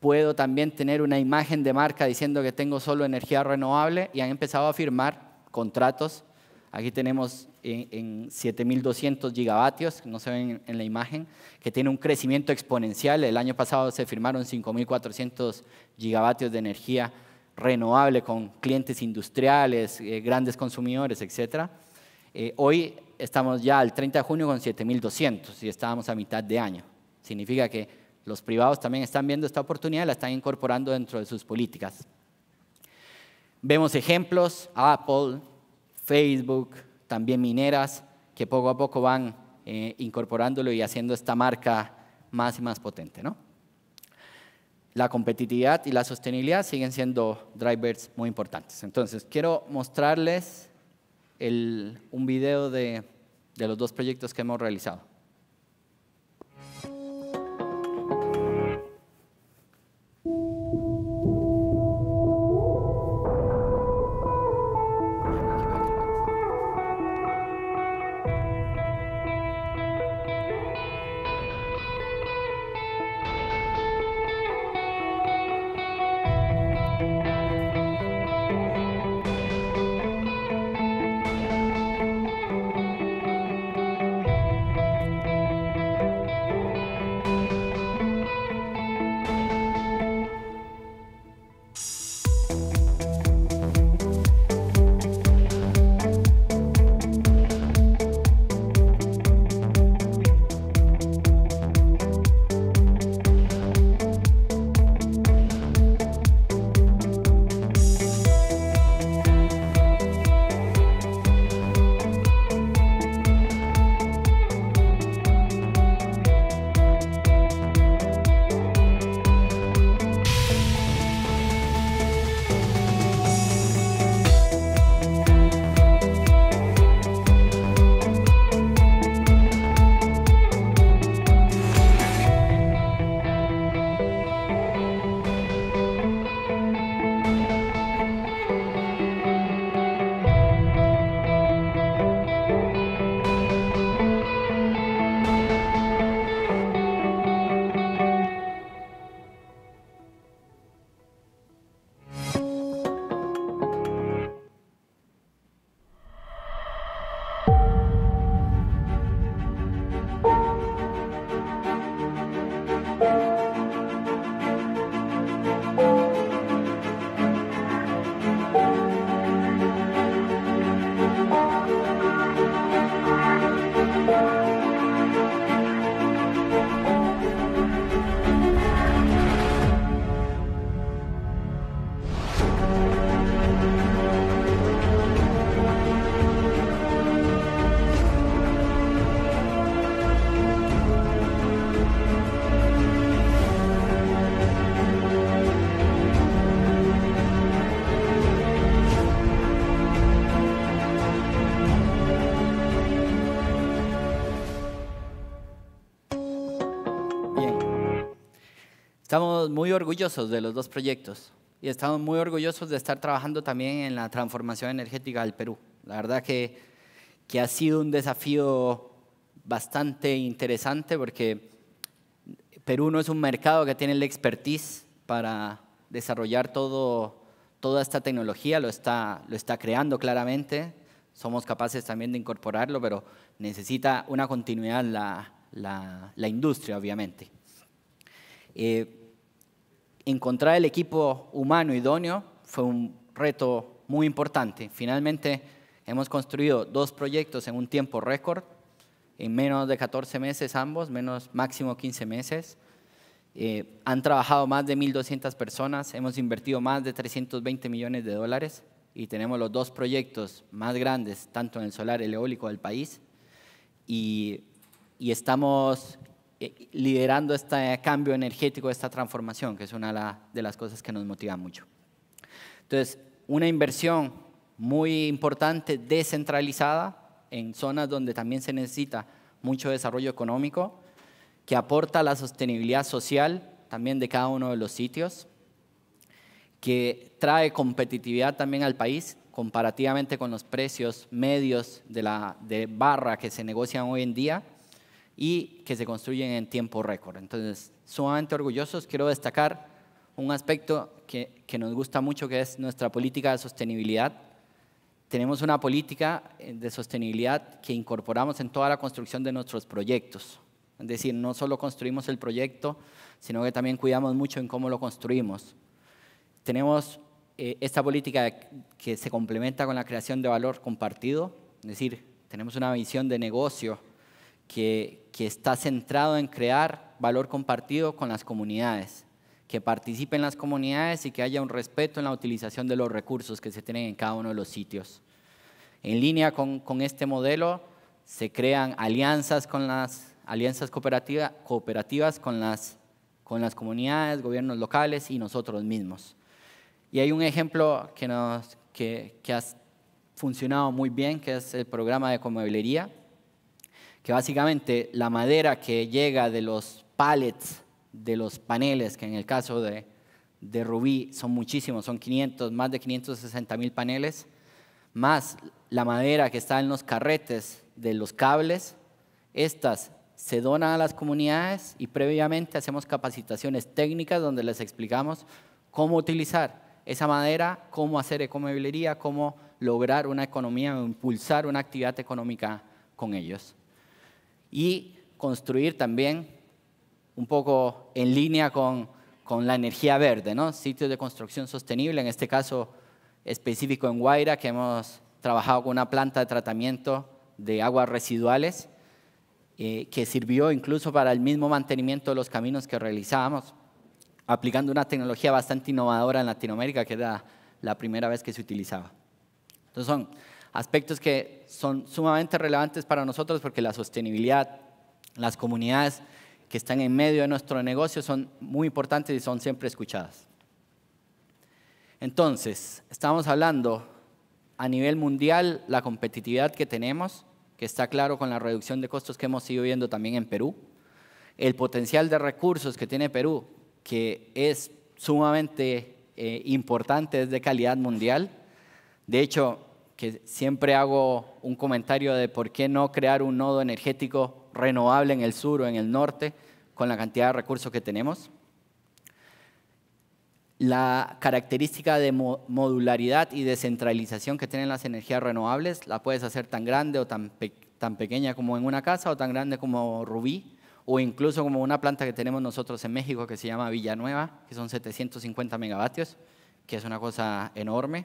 puedo también tener una imagen de marca diciendo que tengo solo energía renovable y han empezado a firmar contratos Aquí tenemos eh, en, 7.200 gigavatios, no se ven en la imagen, que tiene un crecimiento exponencial. El año pasado se firmaron 5.400 gigavatios de energía renovable con clientes industriales, eh, grandes consumidores, etc. Eh, hoy estamos ya al 30 de junio con 7.200 y estábamos a mitad de año. Significa que los privados también están viendo esta oportunidad y la están incorporando dentro de sus políticas. Vemos ejemplos, Apple, Facebook, también mineras, que poco a poco van eh, incorporándolo y haciendo esta marca más y más potente. ¿no? La competitividad y la sostenibilidad siguen siendo drivers muy importantes. Entonces, quiero mostrarles un video de los dos proyectos que hemos realizado. Estamos muy orgullosos de los dos proyectos y estamos muy orgullosos de estar trabajando también en la transformación energética del Perú. La verdad que, que ha sido un desafío bastante interesante porque Perú no es un mercado que tiene la expertise para desarrollar toda esta tecnología, lo está, lo está creando claramente, somos capaces también de incorporarlo, pero necesita una continuidad la industria, obviamente. Eh, encontrar el equipo humano idóneo fue un reto muy importante. Finalmente hemos construido dos proyectos en un tiempo récord, en menos de 14 meses ambos, menos máximo 15 meses. Eh, han trabajado más de 1.200 personas, hemos invertido más de 320 millones de dólares y tenemos los dos proyectos más grandes, tanto en el solar y el eólico del país. y estamos eh, liderando este cambio energético, esta transformación, que es una de las cosas que nos motiva mucho. Entonces, una inversión muy importante, descentralizada, en zonas donde también se necesita mucho desarrollo económico, que aporta la sostenibilidad social también de cada uno de los sitios, que trae competitividad también al país comparativamente con los precios medios de la de barra que se negocian hoy en día y que se construyen en tiempo récord. Entonces, sumamente orgullosos, quiero destacar un aspecto que, que, nos gusta mucho, que es nuestra política de sostenibilidad. Tenemos una política eh, de sostenibilidad que incorporamos en toda la construcción de nuestros proyectos. Es decir, no solo construimos el proyecto, sino que también cuidamos mucho en cómo lo construimos. Tenemos eh, esta política que se complementa con la creación de valor compartido, es decir, tenemos una visión de negocio que, está centrado en crear valor compartido con las comunidades, que participen las comunidades y que haya un respeto en la utilización de los recursos que se tienen en cada uno de los sitios. En línea con, este modelo, se crean alianzas con las alianzas cooperativas con las, comunidades, gobiernos locales y nosotros mismos. Y hay un ejemplo que, nos, ha funcionado muy bien, que es el programa de comoblería que básicamente la madera que llega de los pallets, de los paneles, que en el caso de, Rubí son muchísimos, son más de 560 mil paneles, más la madera que está en los carretes de los cables, estas se donan a las comunidades y previamente hacemos capacitaciones técnicas donde les explicamos cómo utilizar esa madera, cómo hacer ecomeblería, cómo lograr una economía o impulsar una actividad económica con ellos y construir también un poco en línea con, con la energía verde, Sitios de construcción sostenible, en este caso específico en Guaira, que hemos trabajado con una planta de tratamiento de aguas residuales, eh, que sirvió incluso para el mismo mantenimiento de los caminos que realizábamos, aplicando una tecnología bastante innovadora en Latinoamérica, que era la primera vez que se utilizaba. Entonces son aspectos que son sumamente relevantes para nosotros porque la sostenibilidad, las comunidades que están en medio de nuestro negocio son muy importantes y son siempre escuchadas. Entonces, estamos hablando a nivel mundial la competitividad que tenemos, que está claro con la reducción de costos que hemos ido viendo también en Perú, el potencial de recursos que tiene Perú, que es sumamente eh, importante, es de calidad mundial. De hecho, siempre hago un comentario de por qué no crear un nodo energético renovable en el sur o en el norte con la cantidad de recursos que tenemos. La característica de modularidad y descentralización que tienen las energías renovables la puedes hacer tan grande o tan, tan pequeña como en una casa o tan grande como Rubí o incluso como una planta que tenemos nosotros en México que se llama Villanueva, que son 750 megavatios, que es una cosa enorme.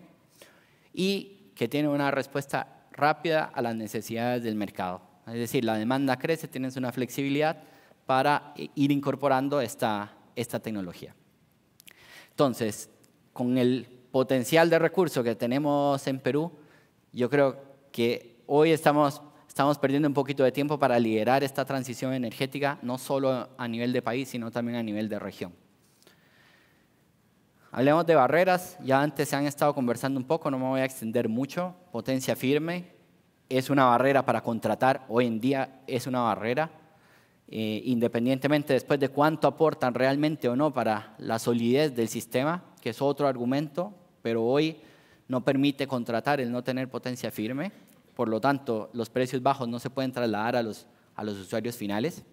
Y que tiene una respuesta rápida a las necesidades del mercado. Es decir, la demanda crece, tienes una flexibilidad para ir incorporando esta, tecnología. Entonces, con el potencial de recursos que tenemos en Perú, yo creo que hoy estamos, estamos perdiendo un poquito de tiempo para liderar esta transición energética, no solo a nivel de país, sino también a nivel de región. Hablemos de barreras, ya antes se han estado conversando un poco, no me voy a extender mucho. Potencia firme es una barrera para contratar, hoy en día es una barrera, eh, independientemente después de cuánto aportan realmente o no para la solidez del sistema, que es otro argumento, pero hoy no permite contratar el no tener potencia firme, por lo tanto los precios bajos no se pueden trasladar a los, a los usuarios finales.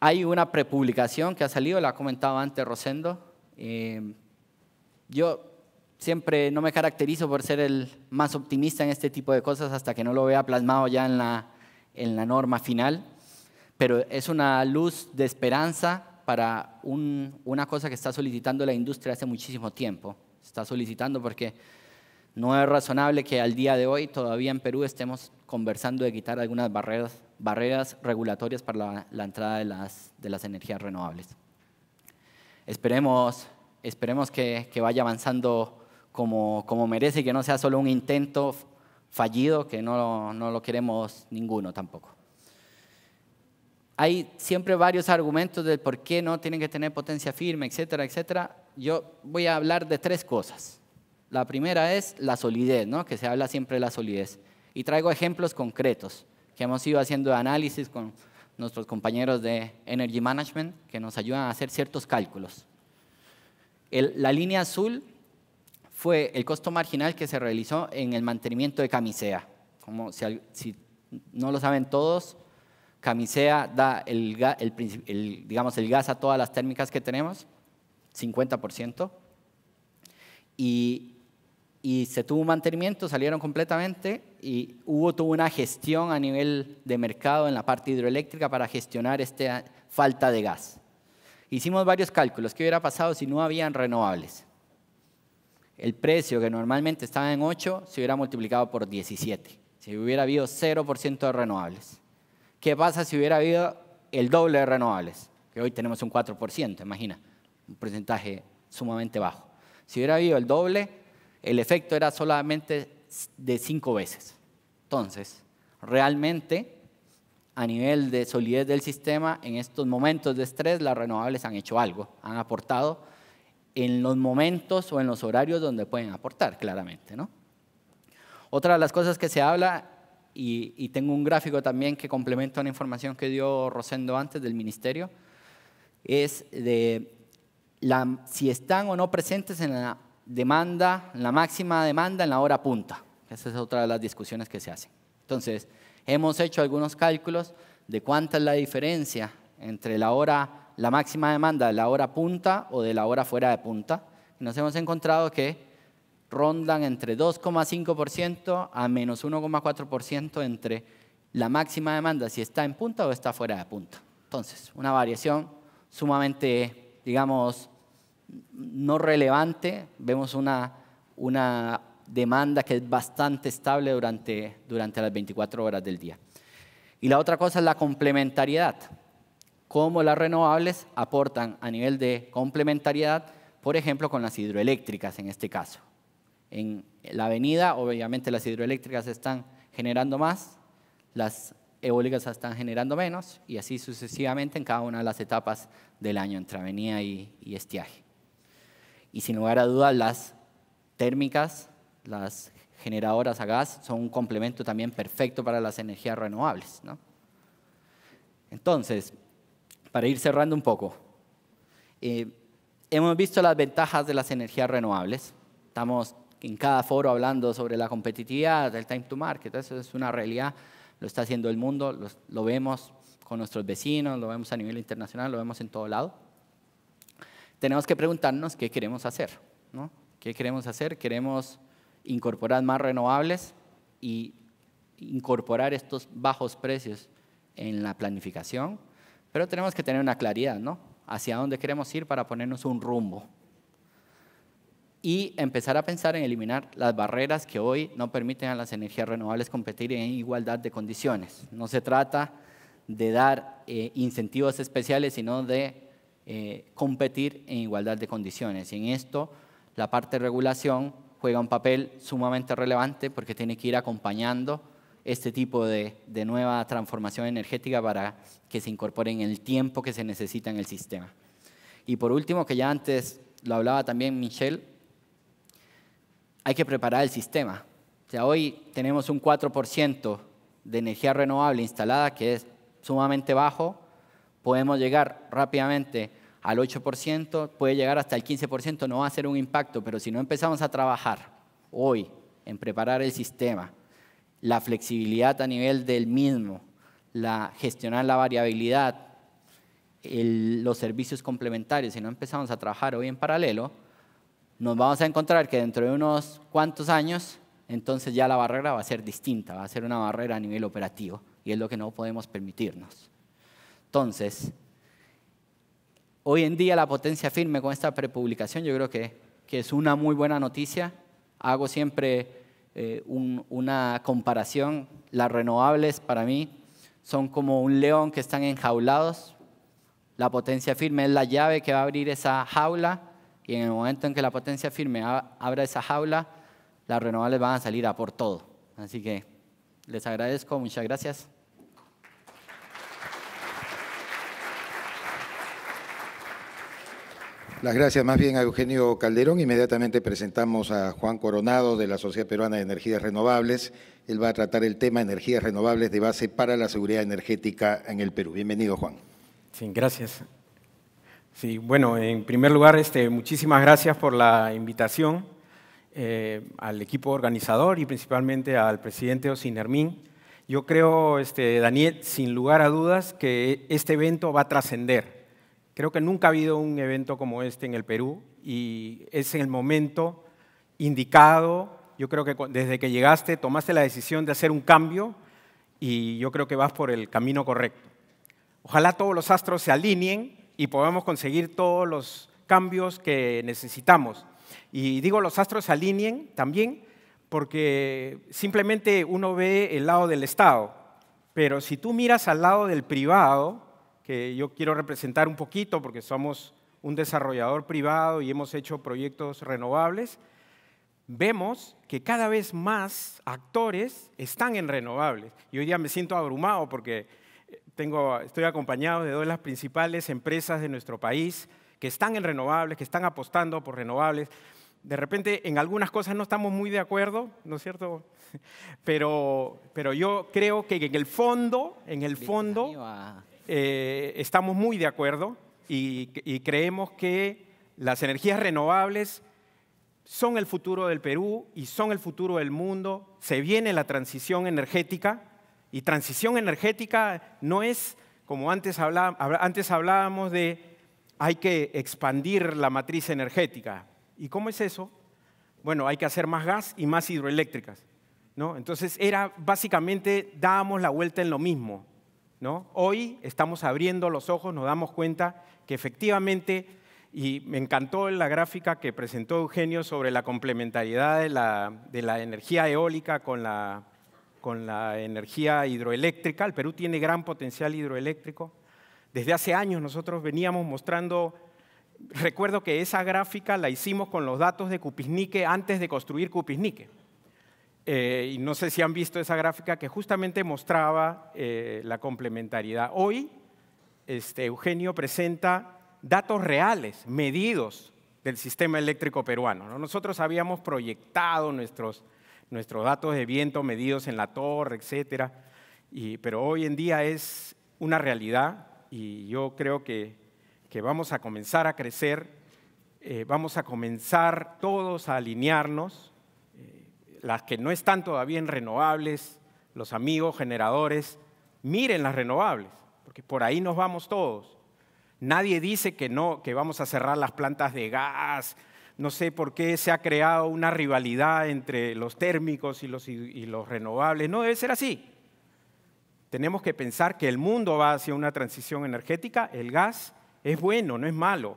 Hay una prepublicación que ha salido, la ha comentado antes Rosendo, eh, yo siempre no me caracterizo por ser el más optimista en este tipo de cosas hasta que no lo vea plasmado ya en la, en la norma final, pero es una luz de esperanza para una cosa que está solicitando la industria hace muchísimo tiempo. Está solicitando porque no es razonable que al día de hoy todavía en Perú estemos conversando de quitar algunas barreras, barreras regulatorias para la, la entrada de las, de las energías renovables. Esperemos, esperemos que, que vaya avanzando como, como, merece y que no sea solo un intento fallido, que no, no lo queremos ninguno tampoco. Hay siempre varios argumentos del por qué no tienen que tener potencia firme, etcétera, etcétera. Yo voy a hablar de tres cosas. La primera es la solidez, ¿no? que se habla siempre de la solidez. Y traigo ejemplos concretos que hemos ido haciendo análisis con nuestros compañeros de Energy Management, que nos ayudan a hacer ciertos cálculos. la línea azul fue el costo marginal que se realizó en el mantenimiento de Camisea. Como si, no lo saben todos, Camisea da el, digamos, el gas a todas las térmicas que tenemos, 50%, y, y se tuvo un mantenimiento, salieron completamente y hubo una gestión a nivel de mercado en la parte hidroeléctrica para gestionar esta falta de gas. Hicimos varios cálculos. ¿Qué hubiera pasado si no habían renovables? El precio que normalmente estaba en 8 se hubiera multiplicado por 17. Si hubiera habido 0% de renovables. ¿Qué pasa si hubiera habido el doble de renovables? Que hoy tenemos un 4%, imagina. Un porcentaje sumamente bajo. Si hubiera habido el doble, el efecto era solamente de cinco veces. Entonces, realmente, a nivel de solidez del sistema, en estos momentos de estrés, las renovables han hecho algo, han aportado en los momentos o en los horarios donde pueden aportar, claramente. ¿no? Otra de las cosas que se habla, y, tengo un gráfico también que complementa una información que dio Rosendo antes del ministerio, es de si están o no presentes en la demanda, la máxima demanda en la hora punta. Esa es otra de las discusiones que se hacen. Entonces, hemos hecho algunos cálculos de cuánta es la diferencia entre la hora, la máxima demanda de la hora punta o de la hora fuera de punta. Nos hemos encontrado que rondan entre 2,5% a menos 1,4% entre la máxima demanda, si está en punta o está fuera de punta. Entonces, una variación sumamente, digamos, no relevante, vemos una, una demanda que es bastante estable durante, durante las 24 horas del día. Y la otra cosa es la complementariedad, cómo las renovables aportan a nivel de complementariedad, por ejemplo, con las hidroeléctricas en este caso. En la avenida, obviamente las hidroeléctricas están generando más, las eólicas están generando menos y así sucesivamente en cada una de las etapas del año entre avenida y, y estiaje. Y sin lugar a dudas, las térmicas, las generadoras a gas, son un complemento también perfecto para las energías renovables. ¿no? Entonces, para ir cerrando un poco, eh, hemos visto las ventajas de las energías renovables. Estamos en cada foro hablando sobre la competitividad, del time to market, eso es una realidad, lo está haciendo el mundo, lo vemos con nuestros vecinos, lo vemos a nivel internacional, lo vemos en todo lado tenemos que preguntarnos qué queremos hacer. ¿no? ¿Qué queremos hacer? Queremos incorporar más renovables y incorporar estos bajos precios en la planificación, pero tenemos que tener una claridad, ¿no? Hacia dónde queremos ir para ponernos un rumbo. Y empezar a pensar en eliminar las barreras que hoy no permiten a las energías renovables competir en igualdad de condiciones. No se trata de dar eh, incentivos especiales, sino de eh, competir en igualdad de condiciones. Y en esto la parte de regulación juega un papel sumamente relevante porque tiene que ir acompañando este tipo de, de nueva transformación energética para que se incorpore en el tiempo que se necesita en el sistema. Y por último, que ya antes lo hablaba también Michelle, hay que preparar el sistema. O hoy tenemos un 4% de energía renovable instalada que es sumamente bajo podemos llegar rápidamente al 8%, puede llegar hasta el 15%, no va a ser un impacto, pero si no empezamos a trabajar hoy en preparar el sistema, la flexibilidad a nivel del mismo, la, gestionar la variabilidad, los servicios complementarios, si no empezamos a trabajar hoy en paralelo, nos vamos a encontrar que dentro de unos cuantos años, entonces ya la barrera va a ser distinta, va a ser una barrera a nivel operativo, y es lo que no podemos permitirnos. Entonces, hoy en día la potencia firme con esta prepublicación yo creo que, es una muy buena noticia. Hago siempre eh, una comparación. Las renovables para mí son como un león que están enjaulados. La potencia firme es la llave que va a abrir esa jaula y en el momento en que la potencia firme abra esa jaula, las renovables van a salir a por todo. Así que les agradezco, muchas gracias. Las gracias más bien a Eugenio Calderón. Inmediatamente presentamos a Juan Coronado de la Sociedad Peruana de Energías Renovables. Él va a tratar el tema de energías renovables de base para la seguridad energética en el Perú. Bienvenido, Juan. Sí, gracias. Sí, bueno, en primer lugar, este, muchísimas gracias por la invitación eh, al equipo organizador y principalmente al presidente Hermín. Yo creo, este, Daniel, sin lugar a dudas, que este evento va a trascender Creo que nunca ha habido un evento como este en el Perú y es el momento indicado. Yo creo que desde que llegaste tomaste la decisión de hacer un cambio y yo creo que vas por el camino correcto. Ojalá todos los astros se alineen y podamos conseguir todos los cambios que necesitamos. Y digo los astros se alineen también porque simplemente uno ve el lado del Estado, pero si tú miras al lado del privado, que yo quiero representar un poquito porque somos un desarrollador privado y hemos hecho proyectos renovables, vemos que cada vez más actores están en renovables. Y hoy día me siento abrumado porque tengo, estoy acompañado de dos de las principales empresas de nuestro país que están en renovables, que están apostando por renovables. De repente en algunas cosas no estamos muy de acuerdo, ¿no es cierto? *laughs* Pero, pero yo creo que en el fondo, en el fondo... Eh, estamos muy de acuerdo y, creemos que las energías renovables son el futuro del Perú y son el futuro del mundo. Se viene la transición energética y transición energética no es como antes, hablábamos de hay que expandir la matriz energética. ¿Y cómo es eso? Bueno, hay que hacer más gas y más hidroeléctricas. ¿no? Entonces era básicamente dábamos la vuelta en lo mismo. Hoy estamos abriendo los ojos, nos damos cuenta que efectivamente, y me encantó la gráfica que presentó Eugenio sobre la complementariedad de la, energía eólica con la, con la energía hidroeléctrica. El Perú tiene gran potencial hidroeléctrico. Desde hace años nosotros veníamos mostrando Recuerdo que esa gráfica la hicimos con los datos de Cupisnique antes de construir Cupisnique. Eh, y no sé si han visto esa gráfica que justamente mostraba eh, la complementariedad. Hoy, este, Eugenio presenta datos reales, medidos del sistema eléctrico peruano. ¿no? Nosotros habíamos proyectado nuestros, nuestros datos de viento medidos en la torre, etcétera, pero hoy en día es una realidad y yo creo que, que vamos a comenzar a crecer, eh, vamos a comenzar todos a alinearnos las que no están todavía en renovables, los amigos generadores, miren las renovables, porque por ahí nos vamos todos. Nadie dice que no, que vamos a cerrar las plantas de gas. No sé por qué se ha creado una rivalidad entre los térmicos y los, renovables. No debe ser así. Tenemos que pensar que el mundo va hacia una transición energética. El gas es bueno, no es malo,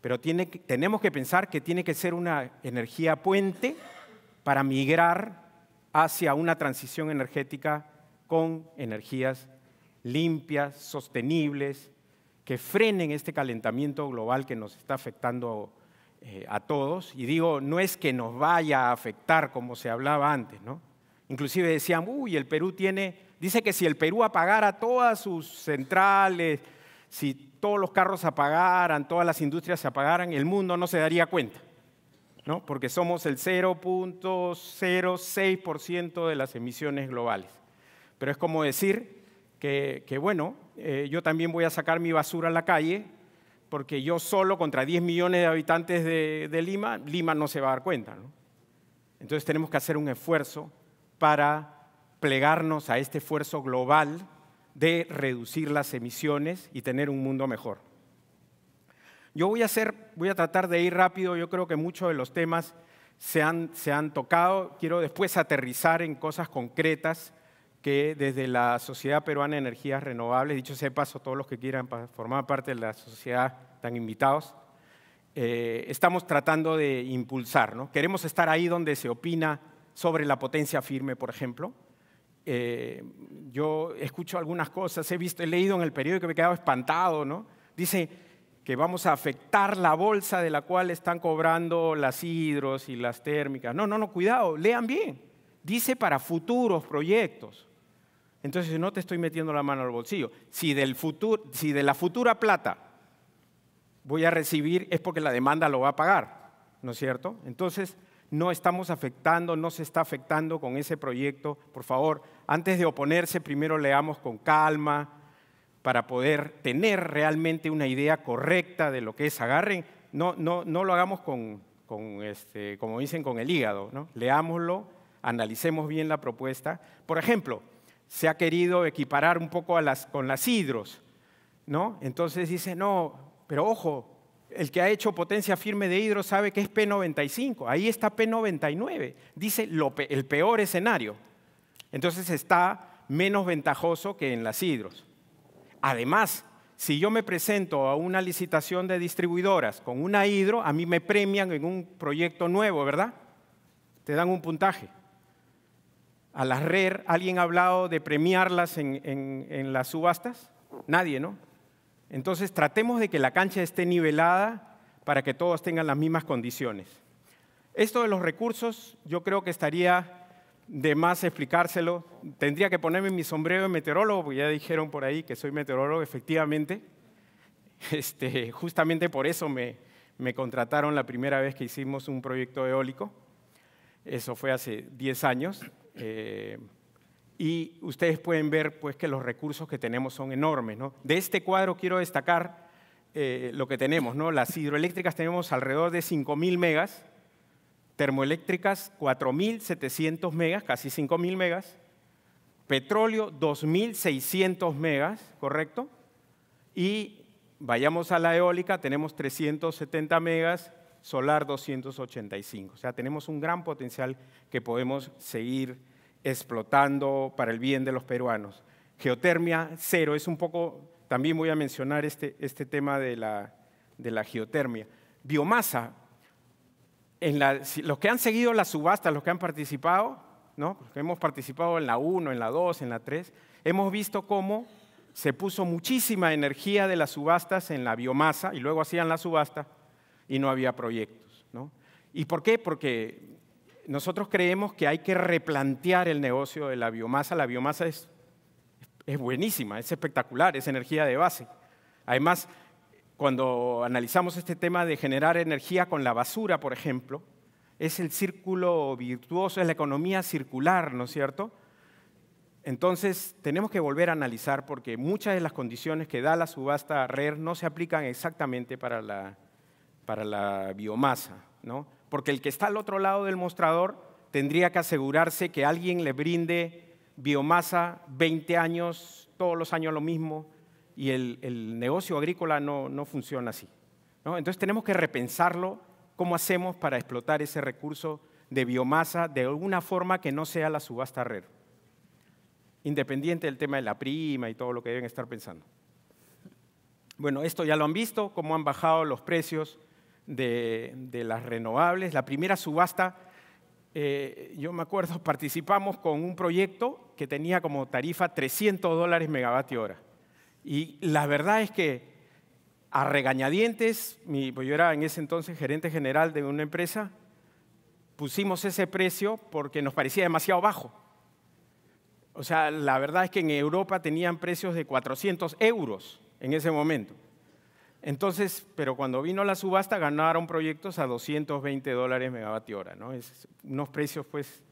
pero tenemos que pensar que tiene que ser una energía puente para migrar hacia una transición energética con energías limpias, sostenibles, que frenen este calentamiento global que nos está afectando eh, a todos. Y digo, no es que nos vaya a afectar como se hablaba antes, ¿no? Inclusive decían, uy, el Perú tiene, dice que si el Perú apagara todas sus centrales, si todos los carros apagaran, todas las industrias se apagaran, el mundo no se daría cuenta. ¿no? porque somos el 0.06% de las emisiones globales. Pero es como decir que, bueno, eh, yo también voy a sacar mi basura a la calle, porque yo solo contra 10 millones de habitantes de, de Lima, Lima no se va a dar cuenta. ¿no? Entonces tenemos que hacer un esfuerzo para plegarnos a este esfuerzo global de reducir las emisiones y tener un mundo mejor. Yo voy a, hacer, voy a tratar de ir rápido, yo creo que muchos de los temas se han, se han tocado. Quiero después aterrizar en cosas concretas que desde la Sociedad Peruana de Energías Renovables, dicho sea paso, todos los que quieran formar parte de la sociedad están invitados, eh, estamos tratando de impulsar. ¿no? Queremos estar ahí donde se opina sobre la potencia firme, por ejemplo. Eh, yo escucho algunas cosas, he visto, he leído en el periódico, me he quedado espantado, ¿no? Dice, que vamos a afectar la bolsa de la cual están cobrando las hidros y las térmicas. No, no, no, cuidado, lean bien. Dice para futuros proyectos. Entonces no te estoy metiendo la mano al bolsillo. Si, del futuro, si de la futura plata voy a recibir es porque la demanda lo va a pagar, ¿no es cierto? Entonces no estamos afectando, no se está afectando con ese proyecto. Por favor, antes de oponerse, primero leamos con calma, para poder tener realmente una idea correcta de lo que es. Agarren, no, lo hagamos con, este, como dicen, con el hígado, ¿no? leámoslo, analicemos bien la propuesta. Por ejemplo, se ha querido equiparar un poco con las hidros, ¿no? Entonces dice, no, pero ojo, el que ha hecho potencia firme de hidro sabe que es P95, ahí está P99, dice el peor escenario. Entonces está menos ventajoso que en las hidros. Además, si yo me presento a una licitación de distribuidoras con una hidro, a mí me premian en un proyecto nuevo, ¿verdad? Te dan un puntaje. A las RER, ¿alguien ha hablado de premiarlas en, en las subastas? Nadie, ¿no? Entonces tratemos de que la cancha esté nivelada para que todos tengan las mismas condiciones. Esto de los recursos yo creo que estaría de más explicárselo. Tendría que ponerme mi sombrero de meteorólogo, porque ya dijeron por ahí que soy meteorólogo, efectivamente. *laughs* Este, justamente por eso me, me contrataron la primera vez que hicimos un proyecto eólico. Eso fue hace 10 años. Eh, y ustedes pueden ver pues, que los recursos que tenemos son enormes. De este cuadro quiero destacar eh, lo que tenemos. Las hidroeléctricas tenemos alrededor de 5.000 megas termoeléctricas 4.700 megas, casi 5.000 megas, petróleo 2.600 megas, ¿correcto? Y vayamos a la eólica, tenemos 370 megas, solar 285. O sea, tenemos un gran potencial que podemos seguir explotando para el bien de los peruanos. Geotermia cero, es un poco, también voy a mencionar este, este tema de la, de la geotermia. Biomasa, los que han seguido las subastas, los que han participado, ¿no? los que hemos participado en la 1, en la 2, en la 3, hemos visto cómo se puso muchísima energía de las subastas en la biomasa y luego hacían la subasta y no había proyectos. ¿no? ¿Y por qué? Porque nosotros creemos que hay que replantear el negocio de la biomasa. La biomasa es, es buenísima, es espectacular, es energía de base. Además, cuando analizamos este tema de generar energía con la basura, por ejemplo, es el círculo virtuoso, es la economía circular, ¿no es cierto? Entonces, tenemos que volver a analizar porque muchas de las condiciones que da la subasta RER no se aplican exactamente para la, para la biomasa, ¿no? Porque el que está al otro lado del mostrador tendría que asegurarse que alguien le brinde biomasa 20 años, todos los años lo mismo, y el, negocio agrícola no, funciona así. Entonces tenemos que repensarlo, cómo hacemos para explotar ese recurso de biomasa de alguna forma que no sea la subasta rero? independiente del tema de la prima y todo lo que deben estar pensando. Bueno, esto ya lo han visto, cómo han bajado los precios de, las renovables. La primera subasta, eh, yo me acuerdo, *laughs* participamos con un proyecto que tenía como tarifa 300 dólares megavatio hora. Y la verdad es que a regañadientes, pues yo era en ese entonces gerente general de una empresa, pusimos ese precio porque nos parecía demasiado bajo. O sea, la verdad es que en Europa tenían precios de 400 euros en ese momento. Entonces, pero cuando vino la subasta ganaron proyectos a 220 dólares megavatio hora, ¿no? Es unos precios pues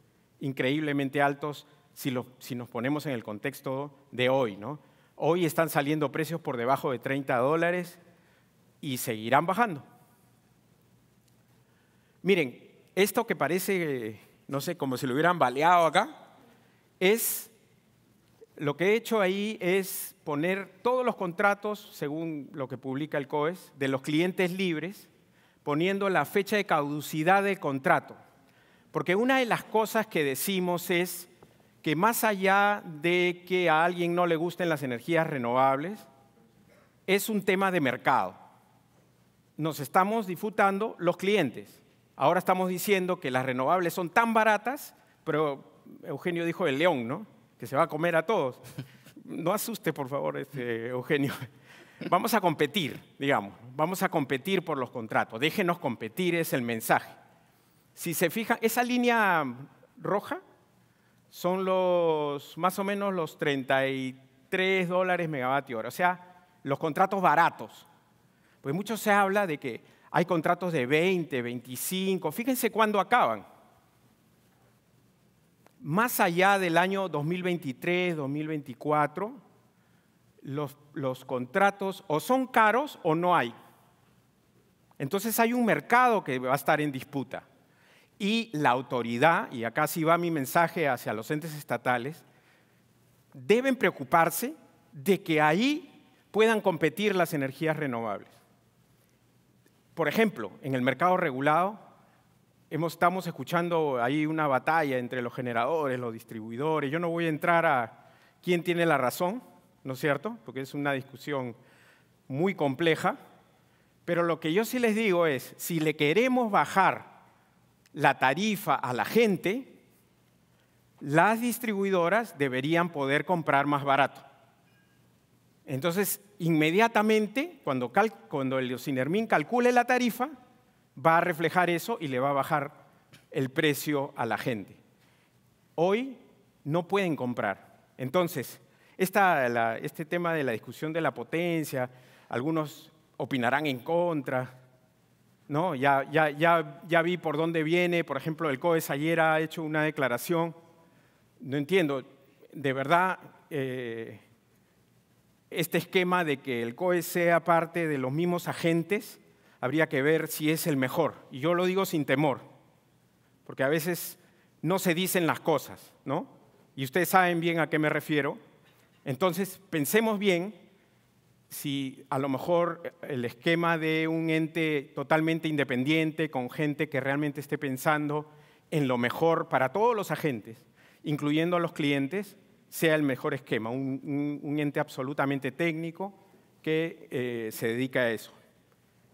increíblemente altos si, si nos ponemos en el contexto de hoy, ¿no? Hoy están saliendo precios por debajo de 30 dólares y seguirán bajando. Miren, esto que parece, no sé, como si lo hubieran baleado acá, es, lo que he hecho ahí es poner todos los contratos, según lo que publica el COES, de los clientes libres, poniendo la fecha de caducidad del contrato. Porque una de las cosas que decimos es, que más allá de que a alguien no le gusten las energías renovables, es un tema de mercado. Nos estamos disfrutando los clientes. Ahora estamos diciendo que las renovables son tan baratas, pero Eugenio dijo el león, ¿no? Que se va a comer a todos. No asuste, por favor, este, Eugenio. Vamos a competir, digamos. Vamos a competir por los contratos. Déjenos competir, es el mensaje. Si se fijan, esa línea roja son los más o menos los 33 dólares megavatio hora, o sea, los contratos baratos. Pues mucho se habla de que hay contratos de 20, 25, fíjense cuándo acaban. Más allá del año 2023, 2024, los, los contratos o son caros o no hay. Entonces hay un mercado que va a estar en disputa y la autoridad, y acá sí va mi mensaje hacia los entes estatales, deben preocuparse de que ahí puedan competir las energías renovables. Por ejemplo, en el mercado regulado estamos escuchando ahí una batalla entre los generadores, los distribuidores. Yo no voy a entrar a quién tiene la razón, ¿no es cierto? Porque es una discusión muy compleja. Pero lo que yo sí les digo es, si le queremos bajar la tarifa a la gente, las distribuidoras deberían poder comprar más barato. Entonces, inmediatamente, cuando, el Sinermin calcule la tarifa, va a reflejar eso y le va a bajar el precio a la gente. Hoy no pueden comprar. Entonces, este tema de la discusión de la potencia, algunos opinarán en contra, ¿no? Ya, ya, vi por dónde viene, por ejemplo, el COES ayer ha hecho una declaración, no entiendo, de verdad, eh, este esquema de que el COES sea parte de los mismos agentes, habría que ver si es el mejor. Y yo lo digo sin temor, porque a veces no se dicen las cosas, ¿no? Y ustedes saben bien a qué me refiero. Entonces, pensemos bien si a lo mejor eh, el esquema de un ente totalmente independiente, con gente que realmente esté pensando en lo mejor para todos los agentes, incluyendo a los clientes, sea el mejor esquema, un, ente absolutamente técnico que eh, se dedica a eso.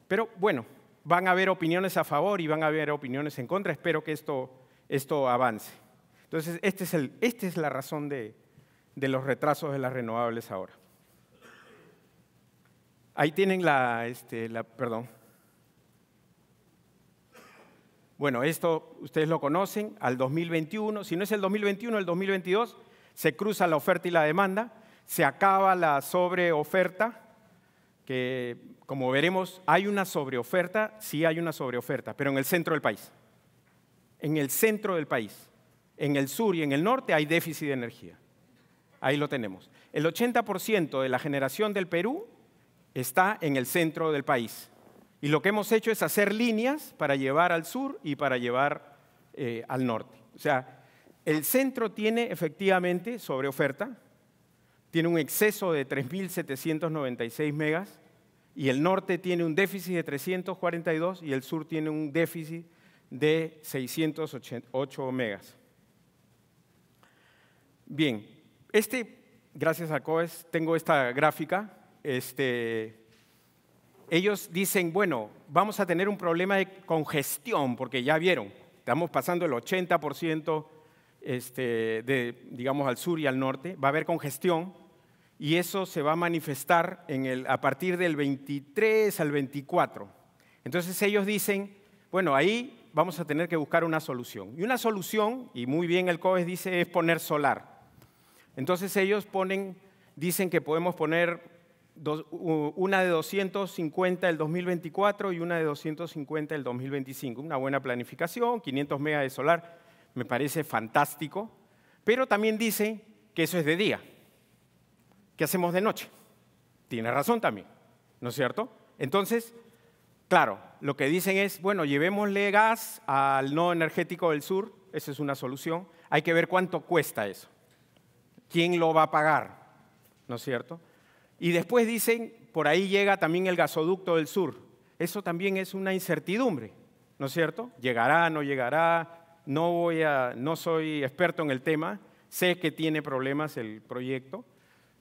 Pero bueno, van a haber opiniones a favor y van a haber opiniones en contra, espero que esto, avance. Entonces, este esta es la razón de los retrasos de las renovables ahora. Ahí tienen la, este, la, perdón. Bueno, esto ustedes lo conocen, al 2021, si no es el 2021, el 2022, se cruza la oferta y la demanda, se acaba la sobreoferta, que como veremos, hay una sobreoferta, sí hay una sobreoferta, pero en el centro del país, en el centro del país, en el sur y en el norte hay déficit de energía, ahí lo tenemos. El 80% de la generación del Perú está en el centro del país. Y lo que hemos hecho es hacer líneas para llevar al sur y para llevar eh, al norte. O sea, el centro tiene efectivamente sobre oferta, tiene un exceso de 3.796 megas y el norte tiene un déficit de 342 y el sur tiene un déficit de 688 megas. Bien, este, gracias a COES, tengo esta gráfica este, ellos dicen, bueno, vamos a tener un problema de congestión, porque ya vieron, estamos pasando el 80% este, de, digamos, al sur y al norte, va a haber congestión y eso se va a manifestar a partir del 23 al 24. Entonces ellos dicen, bueno, ahí vamos a tener que buscar una solución. Y una solución, y muy bien el COES dice, es poner solar. Entonces ellos ponen, dicen que podemos poner una de 250 el 2024 y una de 250 el 2025. Una buena planificación, 500 megas de solar, me parece fantástico, pero también dice que eso es de día. ¿Qué hacemos de noche? Tiene razón también, ¿no es cierto? Entonces, claro, lo que dicen es, bueno, llevémosle gas al no energético del sur, esa es una solución, hay que ver cuánto cuesta eso, quién lo va a pagar, ¿no es cierto? Y después dicen, por ahí llega también el gasoducto del sur. Eso también es una incertidumbre, ¿no es cierto? Llegará, no llegará, no, voy a, no soy experto en el tema, sé que tiene problemas el proyecto,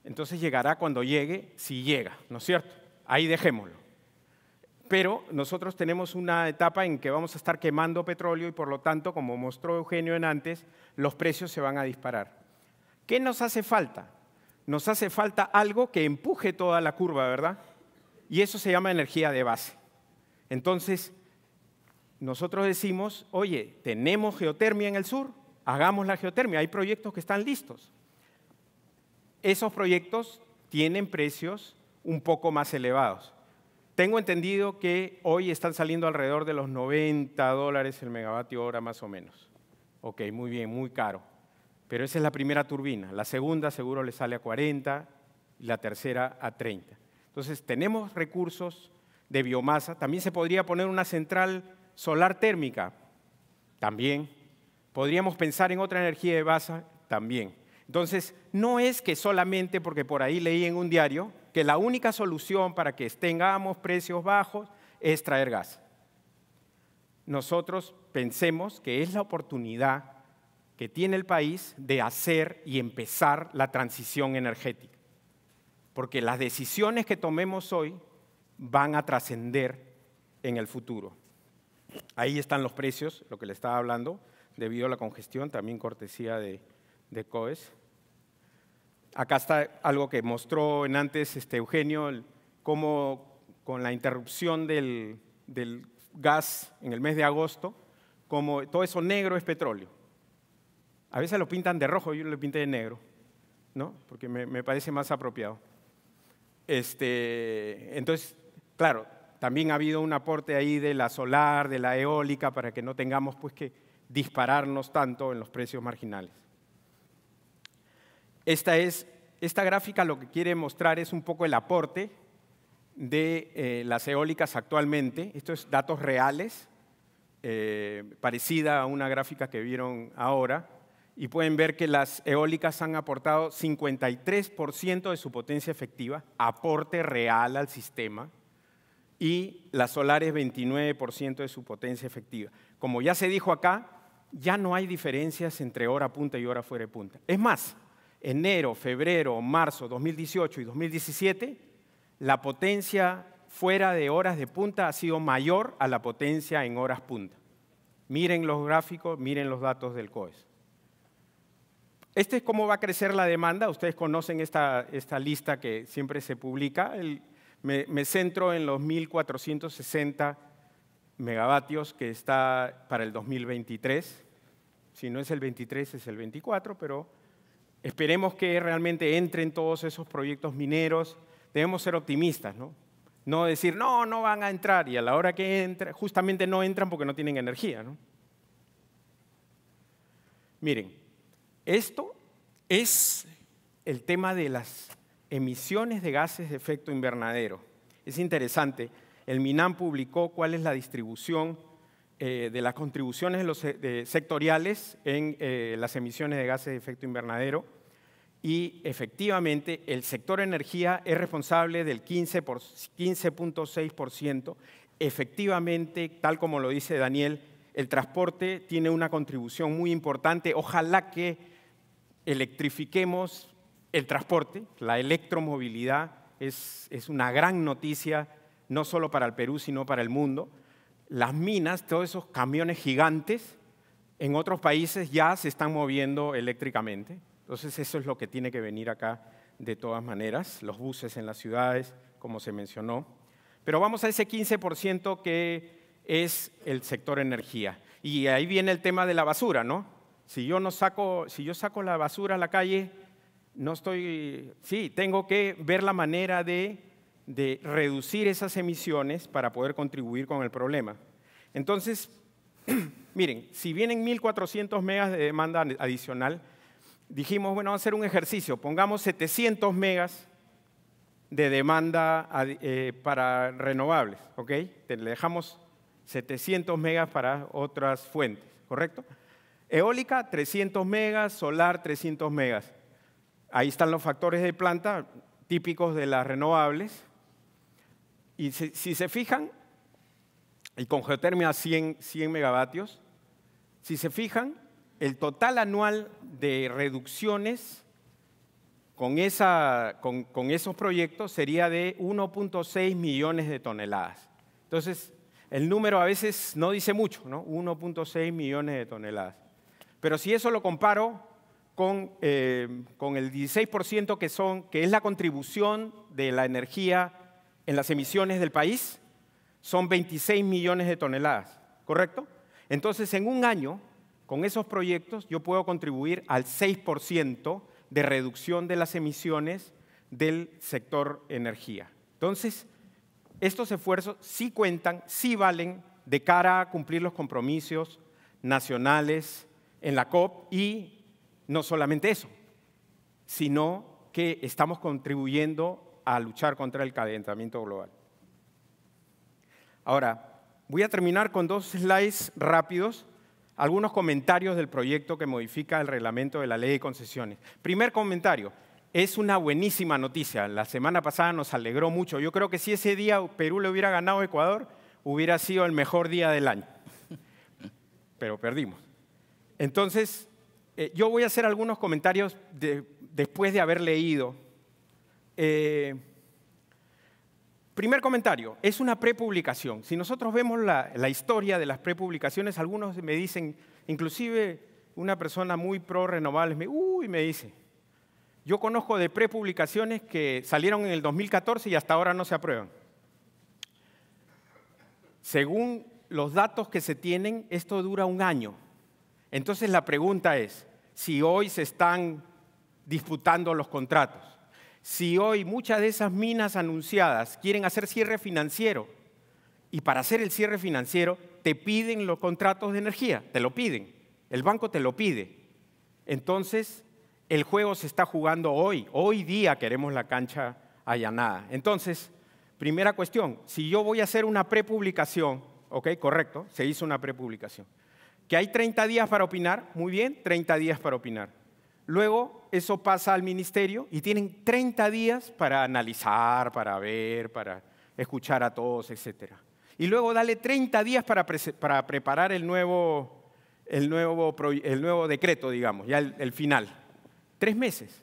entonces llegará cuando llegue, si llega, ¿no es cierto? Ahí dejémoslo. Pero nosotros tenemos una etapa en que vamos a estar quemando petróleo y por lo tanto, como mostró Eugenio en antes, los precios se van a disparar. ¿Qué nos hace falta? nos hace falta algo que empuje toda la curva, ¿verdad? Y eso se llama energía de base. Entonces, nosotros decimos, oye, tenemos geotermia en el sur, hagamos la geotermia, hay proyectos que están listos. Esos proyectos tienen precios un poco más elevados. Tengo entendido que hoy están saliendo alrededor de los 90 dólares el megavatio hora más o menos. Ok, muy bien, muy caro. Pero esa es la primera turbina. La segunda seguro le sale a 40 y la tercera a 30. Entonces tenemos recursos de biomasa. También se podría poner una central solar térmica. También. Podríamos pensar en otra energía de base. También. Entonces, no es que solamente, porque por ahí leí en un diario, que la única solución para que tengamos precios bajos es traer gas. Nosotros pensemos que es la oportunidad que tiene el país de hacer y empezar la transición energética. Porque las decisiones que tomemos hoy van a trascender en el futuro. Ahí están los precios, lo que le estaba hablando, debido a la congestión, también cortesía de, de COES. Acá está algo que mostró en antes este Eugenio, cómo con la interrupción del, del gas en el mes de agosto, como todo eso negro es petróleo. A veces lo pintan de rojo, yo lo pinté de negro, ¿no? Porque me, parece más apropiado. Este, entonces, claro, también ha habido un aporte ahí de la solar, de la eólica, para que no tengamos pues que dispararnos tanto en los precios marginales. Esta, es, gráfica lo que quiere mostrar es un poco el aporte de eh, las eólicas actualmente. Esto es datos reales, eh, parecida a una gráfica que vieron ahora y pueden ver que las eólicas han aportado 53% de su potencia efectiva, aporte real al sistema, y las solares 29% de su potencia efectiva. Como ya se dijo acá, ya no hay diferencias entre hora punta y hora fuera de punta. Es más, enero, febrero, marzo 2018 y 2017, la potencia fuera de horas de punta ha sido mayor a la potencia en horas punta. Miren los gráficos, miren los datos del COES. Este es cómo va a crecer la demanda. Ustedes conocen esta, esta lista que siempre se publica. me, me, centro en los 1.460 megavatios que está para el 2023. Si no es el 23, es el 24, pero esperemos que realmente entren todos esos proyectos mineros. Debemos ser optimistas, ¿no? No decir, no, no van a entrar, y a la hora que entran, justamente no entran porque no tienen energía, ¿no? Miren, esto es el tema de las emisiones de gases de efecto invernadero. Es interesante, el MINAM publicó cuál es la distribución eh, de las contribuciones eh, sectoriales en eh, las emisiones de gases de efecto invernadero y efectivamente el sector energía es responsable del 15.6%. efectivamente, tal como lo dice Daniel, el transporte tiene una contribución muy importante. Ojalá que electrifiquemos el transporte, la electromovilidad es, una gran noticia, no solo para el Perú, sino para el mundo. Las minas, todos esos camiones gigantes, en otros países ya se están moviendo eléctricamente. Entonces eso es lo que tiene que venir acá de todas maneras, los buses en las ciudades, como se mencionó. Pero vamos a ese 15% que es el sector energía. Y ahí viene el tema de la basura, ¿no? Si yo saco, la basura a la calle, no estoy, sí, tengo que ver la manera de, reducir esas emisiones para poder contribuir con el problema. Entonces, *clears throat* miren, si vienen 1.400 megas de demanda adicional, dijimos, bueno, vamos a hacer un ejercicio, pongamos 700 megas de demanda eh, para renovables, ¿ok? Le dejamos 700 megas para otras fuentes, ¿correcto? Eólica, 300 megas, solar, 300 megas. Ahí están los factores de planta típicos de las renovables. Y si, se fijan, y con geotermia 100, megavatios, si se fijan, el total anual de reducciones con, con, esos proyectos sería de 1.6 millones de toneladas. Entonces, el número a veces no dice mucho, ¿no? 1.6 millones de toneladas. Pero si eso lo comparo con, eh, el 16% que, son, que es la contribución de la energía en las emisiones del país, son 26 millones de toneladas, ¿correcto? Entonces, en un año, con esos proyectos, yo puedo contribuir al 6% de reducción de las emisiones del sector energía. Entonces, estos esfuerzos sí cuentan, sí valen de cara a cumplir los compromisos nacionales en la COP y no solamente eso, sino que estamos contribuyendo a luchar contra el calentamiento global. Ahora, voy a terminar con dos slides rápidos, algunos comentarios del proyecto que modifica el reglamento de la ley de concesiones. Primer comentario, es una buenísima noticia. La semana pasada nos alegró mucho. Yo creo que si ese día Perú le hubiera ganado a Ecuador, hubiera sido el mejor día del año. Pero perdimos. Entonces, eh, yo voy a hacer algunos comentarios después de haber leído. Eh, primer comentario, es una prepublicación. Si nosotros vemos la, historia de las prepublicaciones, algunos me dicen, inclusive una persona muy pro renovables, me, uy, me dice, yo conozco de prepublicaciones que salieron en el 2014 y hasta ahora no se aprueban. Según los datos que se tienen, esto dura un año entonces la pregunta es, si hoy se están disputando los contratos, si hoy muchas de esas minas anunciadas quieren hacer cierre financiero, y para hacer el cierre financiero te piden los contratos de energía, te lo piden, el banco te lo pide. Entonces, el juego se está jugando hoy, hoy día queremos la cancha allanada. Entonces, primera cuestión, si yo voy a hacer una prepublicación, ok, correcto, se hizo una prepublicación. Que hay 30 días para opinar, muy bien, 30 días para opinar. Luego eso pasa al ministerio y tienen 30 días para analizar, para ver, para escuchar a todos, etc. Y luego dale 30 días para, preparar el nuevo, decreto, digamos, ya el final. Tres meses.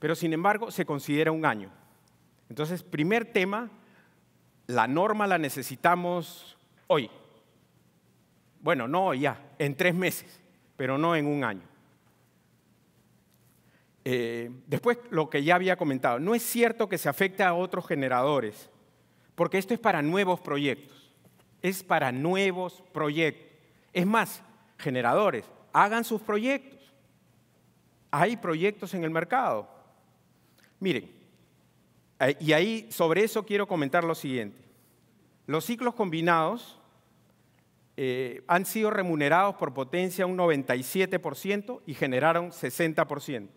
Pero sin embargo se considera un año. Entonces, primer tema, la norma la necesitamos hoy. Bueno, no ya, en tres meses, pero no en un año. Eh, después, lo que ya había comentado, no es cierto que se afecte a otros generadores, porque esto es para nuevos proyectos. Es para nuevos proyectos. Es más, generadores, hagan sus proyectos. Hay proyectos en el mercado. Miren, eh, y ahí sobre eso quiero comentar lo siguiente. Los ciclos combinados eh, han sido remunerados por potencia un 97% y generaron 60%.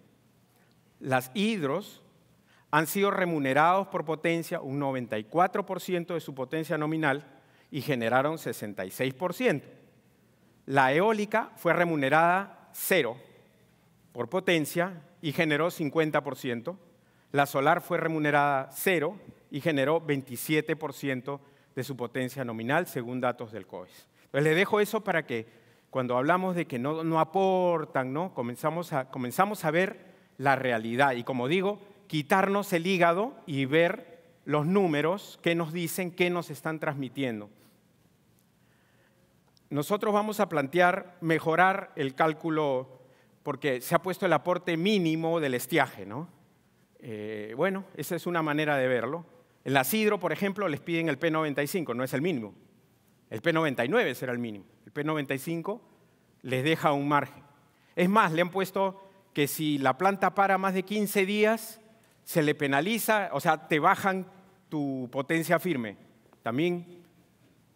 Las hidros han sido remunerados por potencia un 94% de su potencia nominal y generaron 66%. La eólica fue remunerada cero por potencia y generó 50%. La solar fue remunerada cero y generó 27% de su potencia nominal, según datos del COES. Les pues le dejo eso para que cuando hablamos de que no, aportan, ¿no? Comenzamos a, ver la realidad. Y como digo, quitarnos el hígado y ver los números que nos dicen, qué nos están transmitiendo. Nosotros vamos a plantear mejorar el cálculo porque se ha puesto el aporte mínimo del estiaje, ¿no? Eh, bueno, esa es una manera de verlo. El asidro, por ejemplo, les piden el P95, no es el mínimo, el P99 será el mínimo. El P95 les deja un margen. Es más, le han puesto que si la planta para más de 15 días, se le penaliza, o sea, te bajan tu potencia firme. También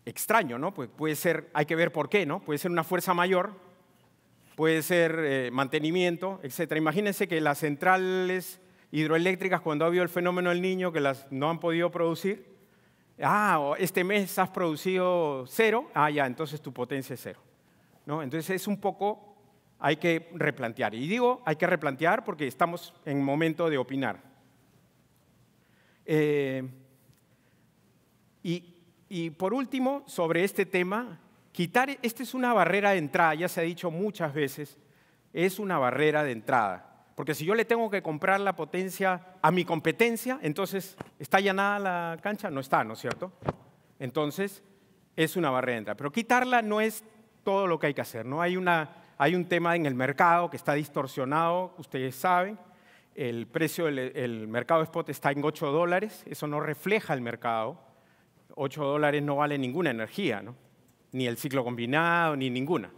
extraño, ¿no? Pues puede ser, hay que ver por qué, ¿no? Puede ser una fuerza mayor, puede ser eh, mantenimiento, etc. Imagínense que las centrales hidroeléctricas, cuando ha habido el fenómeno del niño, que las no han podido producir, ah, este mes has producido cero, ah, ya, entonces tu potencia es cero. Entonces es un poco, hay que replantear. Y digo, hay que replantear porque estamos en momento de opinar. Eh, y por último, sobre este tema, quitar, esta es una barrera de entrada, ya se ha dicho muchas veces, es una barrera de entrada. Porque si yo le tengo que comprar la potencia a mi competencia, entonces, ¿está llenada la cancha? No está, ¿no es cierto? Entonces, es una barrera de entrada. Pero quitarla no es todo lo que hay que hacer, ¿no? Hay, una, hay un tema en el mercado que está distorsionado, ustedes saben. El precio del mercado spot está en 8 dólares, eso no refleja el mercado. 8 dólares no vale ninguna energía, ni el ciclo combinado, ni ninguna.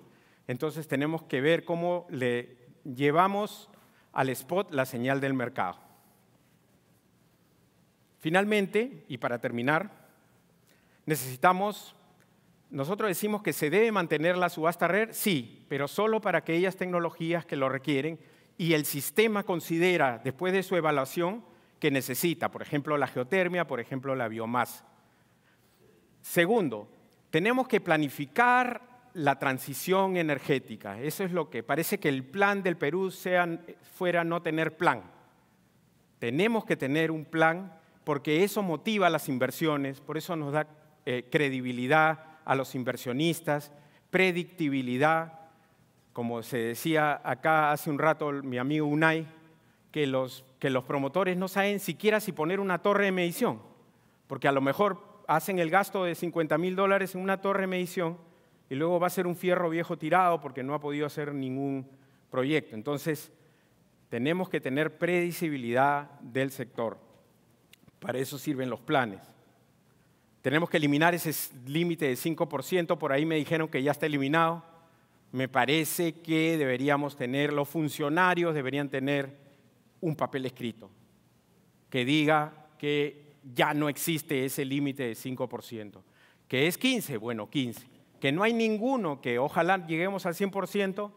Entonces tenemos que ver cómo le llevamos al spot la señal del mercado. Finalmente, y para terminar, necesitamos, nosotros decimos que se debe mantener la subasta red, sí, pero solo para aquellas tecnologías que lo requieren y el sistema considera, después de su evaluación, que necesita, por ejemplo, la geotermia, por ejemplo, la biomasa. Segundo, tenemos que planificar la transición energética. Eso es lo que parece que el plan del Perú sea, fuera no tener plan. Tenemos que tener un plan porque eso motiva las inversiones, por eso nos da eh, credibilidad a los inversionistas, predictibilidad, como se decía acá hace un rato mi amigo Unai, que los, que los promotores no saben siquiera si poner una torre de medición, porque a lo mejor hacen el gasto de 50 mil dólares en una torre de medición y luego va a ser un fierro viejo tirado porque no ha podido hacer ningún proyecto. Entonces, tenemos que tener previsibilidad del sector. Para eso sirven los planes. Tenemos que eliminar ese límite de 5%, por ahí me dijeron que ya está eliminado. Me parece que deberíamos tener, los funcionarios deberían tener un papel escrito que diga que ya no existe ese límite de 5%, que es 15, bueno, 15 que no hay ninguno que ojalá lleguemos al 100%,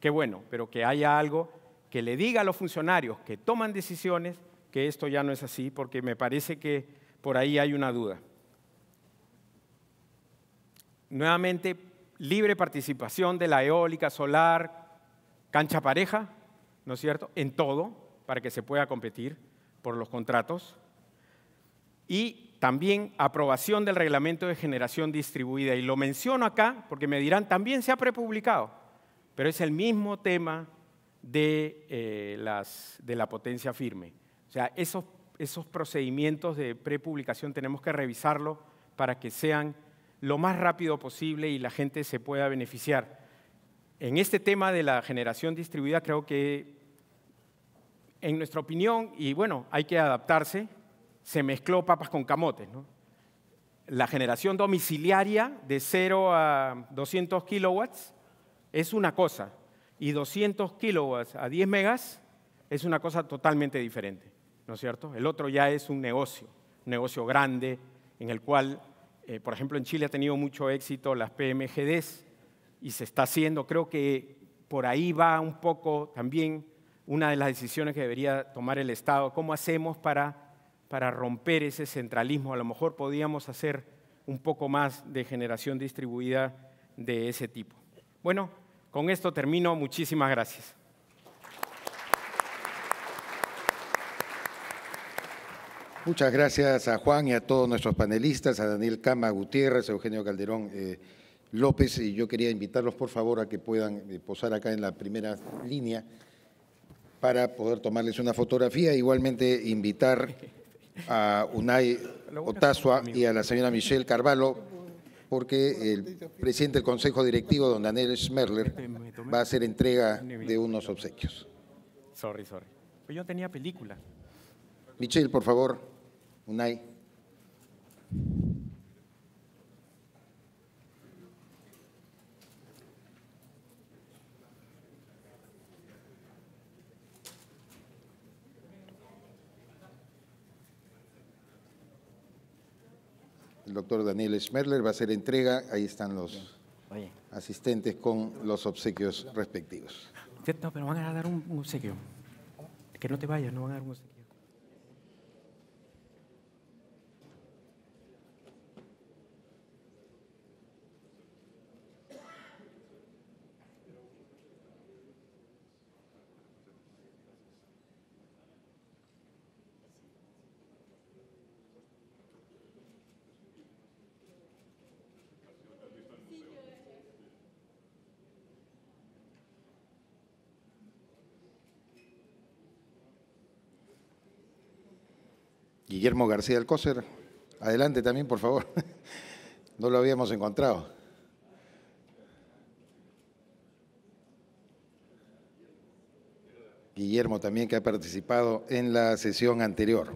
que bueno, pero que haya algo que le diga a los funcionarios que toman decisiones que esto ya no es así, porque me parece que por ahí hay una duda. Nuevamente, libre participación de la eólica, solar, cancha pareja, ¿no es cierto?, en todo, para que se pueda competir por los contratos. Y también aprobación del reglamento de generación distribuida. Y lo menciono acá porque me dirán, también se ha prepublicado, pero es el mismo tema de, eh, las, de la potencia firme. O sea, esos, esos procedimientos de prepublicación tenemos que revisarlo para que sean lo más rápido posible y la gente se pueda beneficiar. En este tema de la generación distribuida creo que, en nuestra opinión, y bueno, hay que adaptarse, se mezcló papas con camotes. La generación domiciliaria de 0 a 200 kilowatts es una cosa y 200 kilowatts a 10 megas es una cosa totalmente diferente, ¿no es cierto? El otro ya es un negocio, un negocio grande en el cual, eh, por ejemplo, en Chile ha tenido mucho éxito las PMGDs y se está haciendo, creo que por ahí va un poco también una de las decisiones que debería tomar el Estado, cómo hacemos para para romper ese centralismo. A lo mejor podíamos hacer un poco más de generación distribuida de ese tipo. Bueno, con esto termino. Muchísimas gracias. Muchas gracias a Juan y a todos nuestros panelistas, a Daniel Cama Gutiérrez, a Eugenio Calderón eh, López. Y yo quería invitarlos, por favor, a que puedan eh, posar acá en la primera línea para poder tomarles una fotografía. Igualmente, invitar a Unai Otasua y a la señora Michelle Carvalho, porque el presidente del Consejo Directivo, don Daniel Schmerler, va a hacer entrega de unos obsequios. Sorry, sorry. Pues yo tenía película. Michelle, por favor, Unai. doctor Daniel Schmerler, va a ser entrega. Ahí están los asistentes con los obsequios respectivos. No, pero van a dar un obsequio. Que no te vayas, no van a dar un obsequio. Guillermo García Alcócer. Adelante también, por favor. *laughs* No lo habíamos encontrado. Guillermo también que ha participado en la sesión anterior.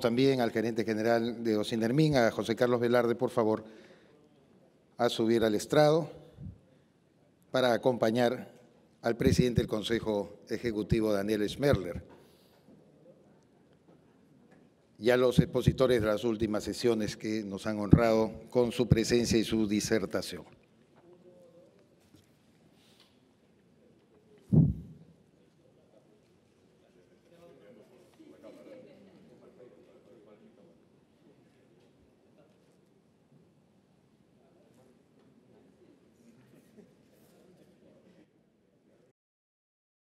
también al gerente general de Ocinermín, a José Carlos Velarde, por favor, a subir al estrado para acompañar al presidente del Consejo Ejecutivo, Daniel Schmerler, y a los expositores de las últimas sesiones que nos han honrado con su presencia y su disertación.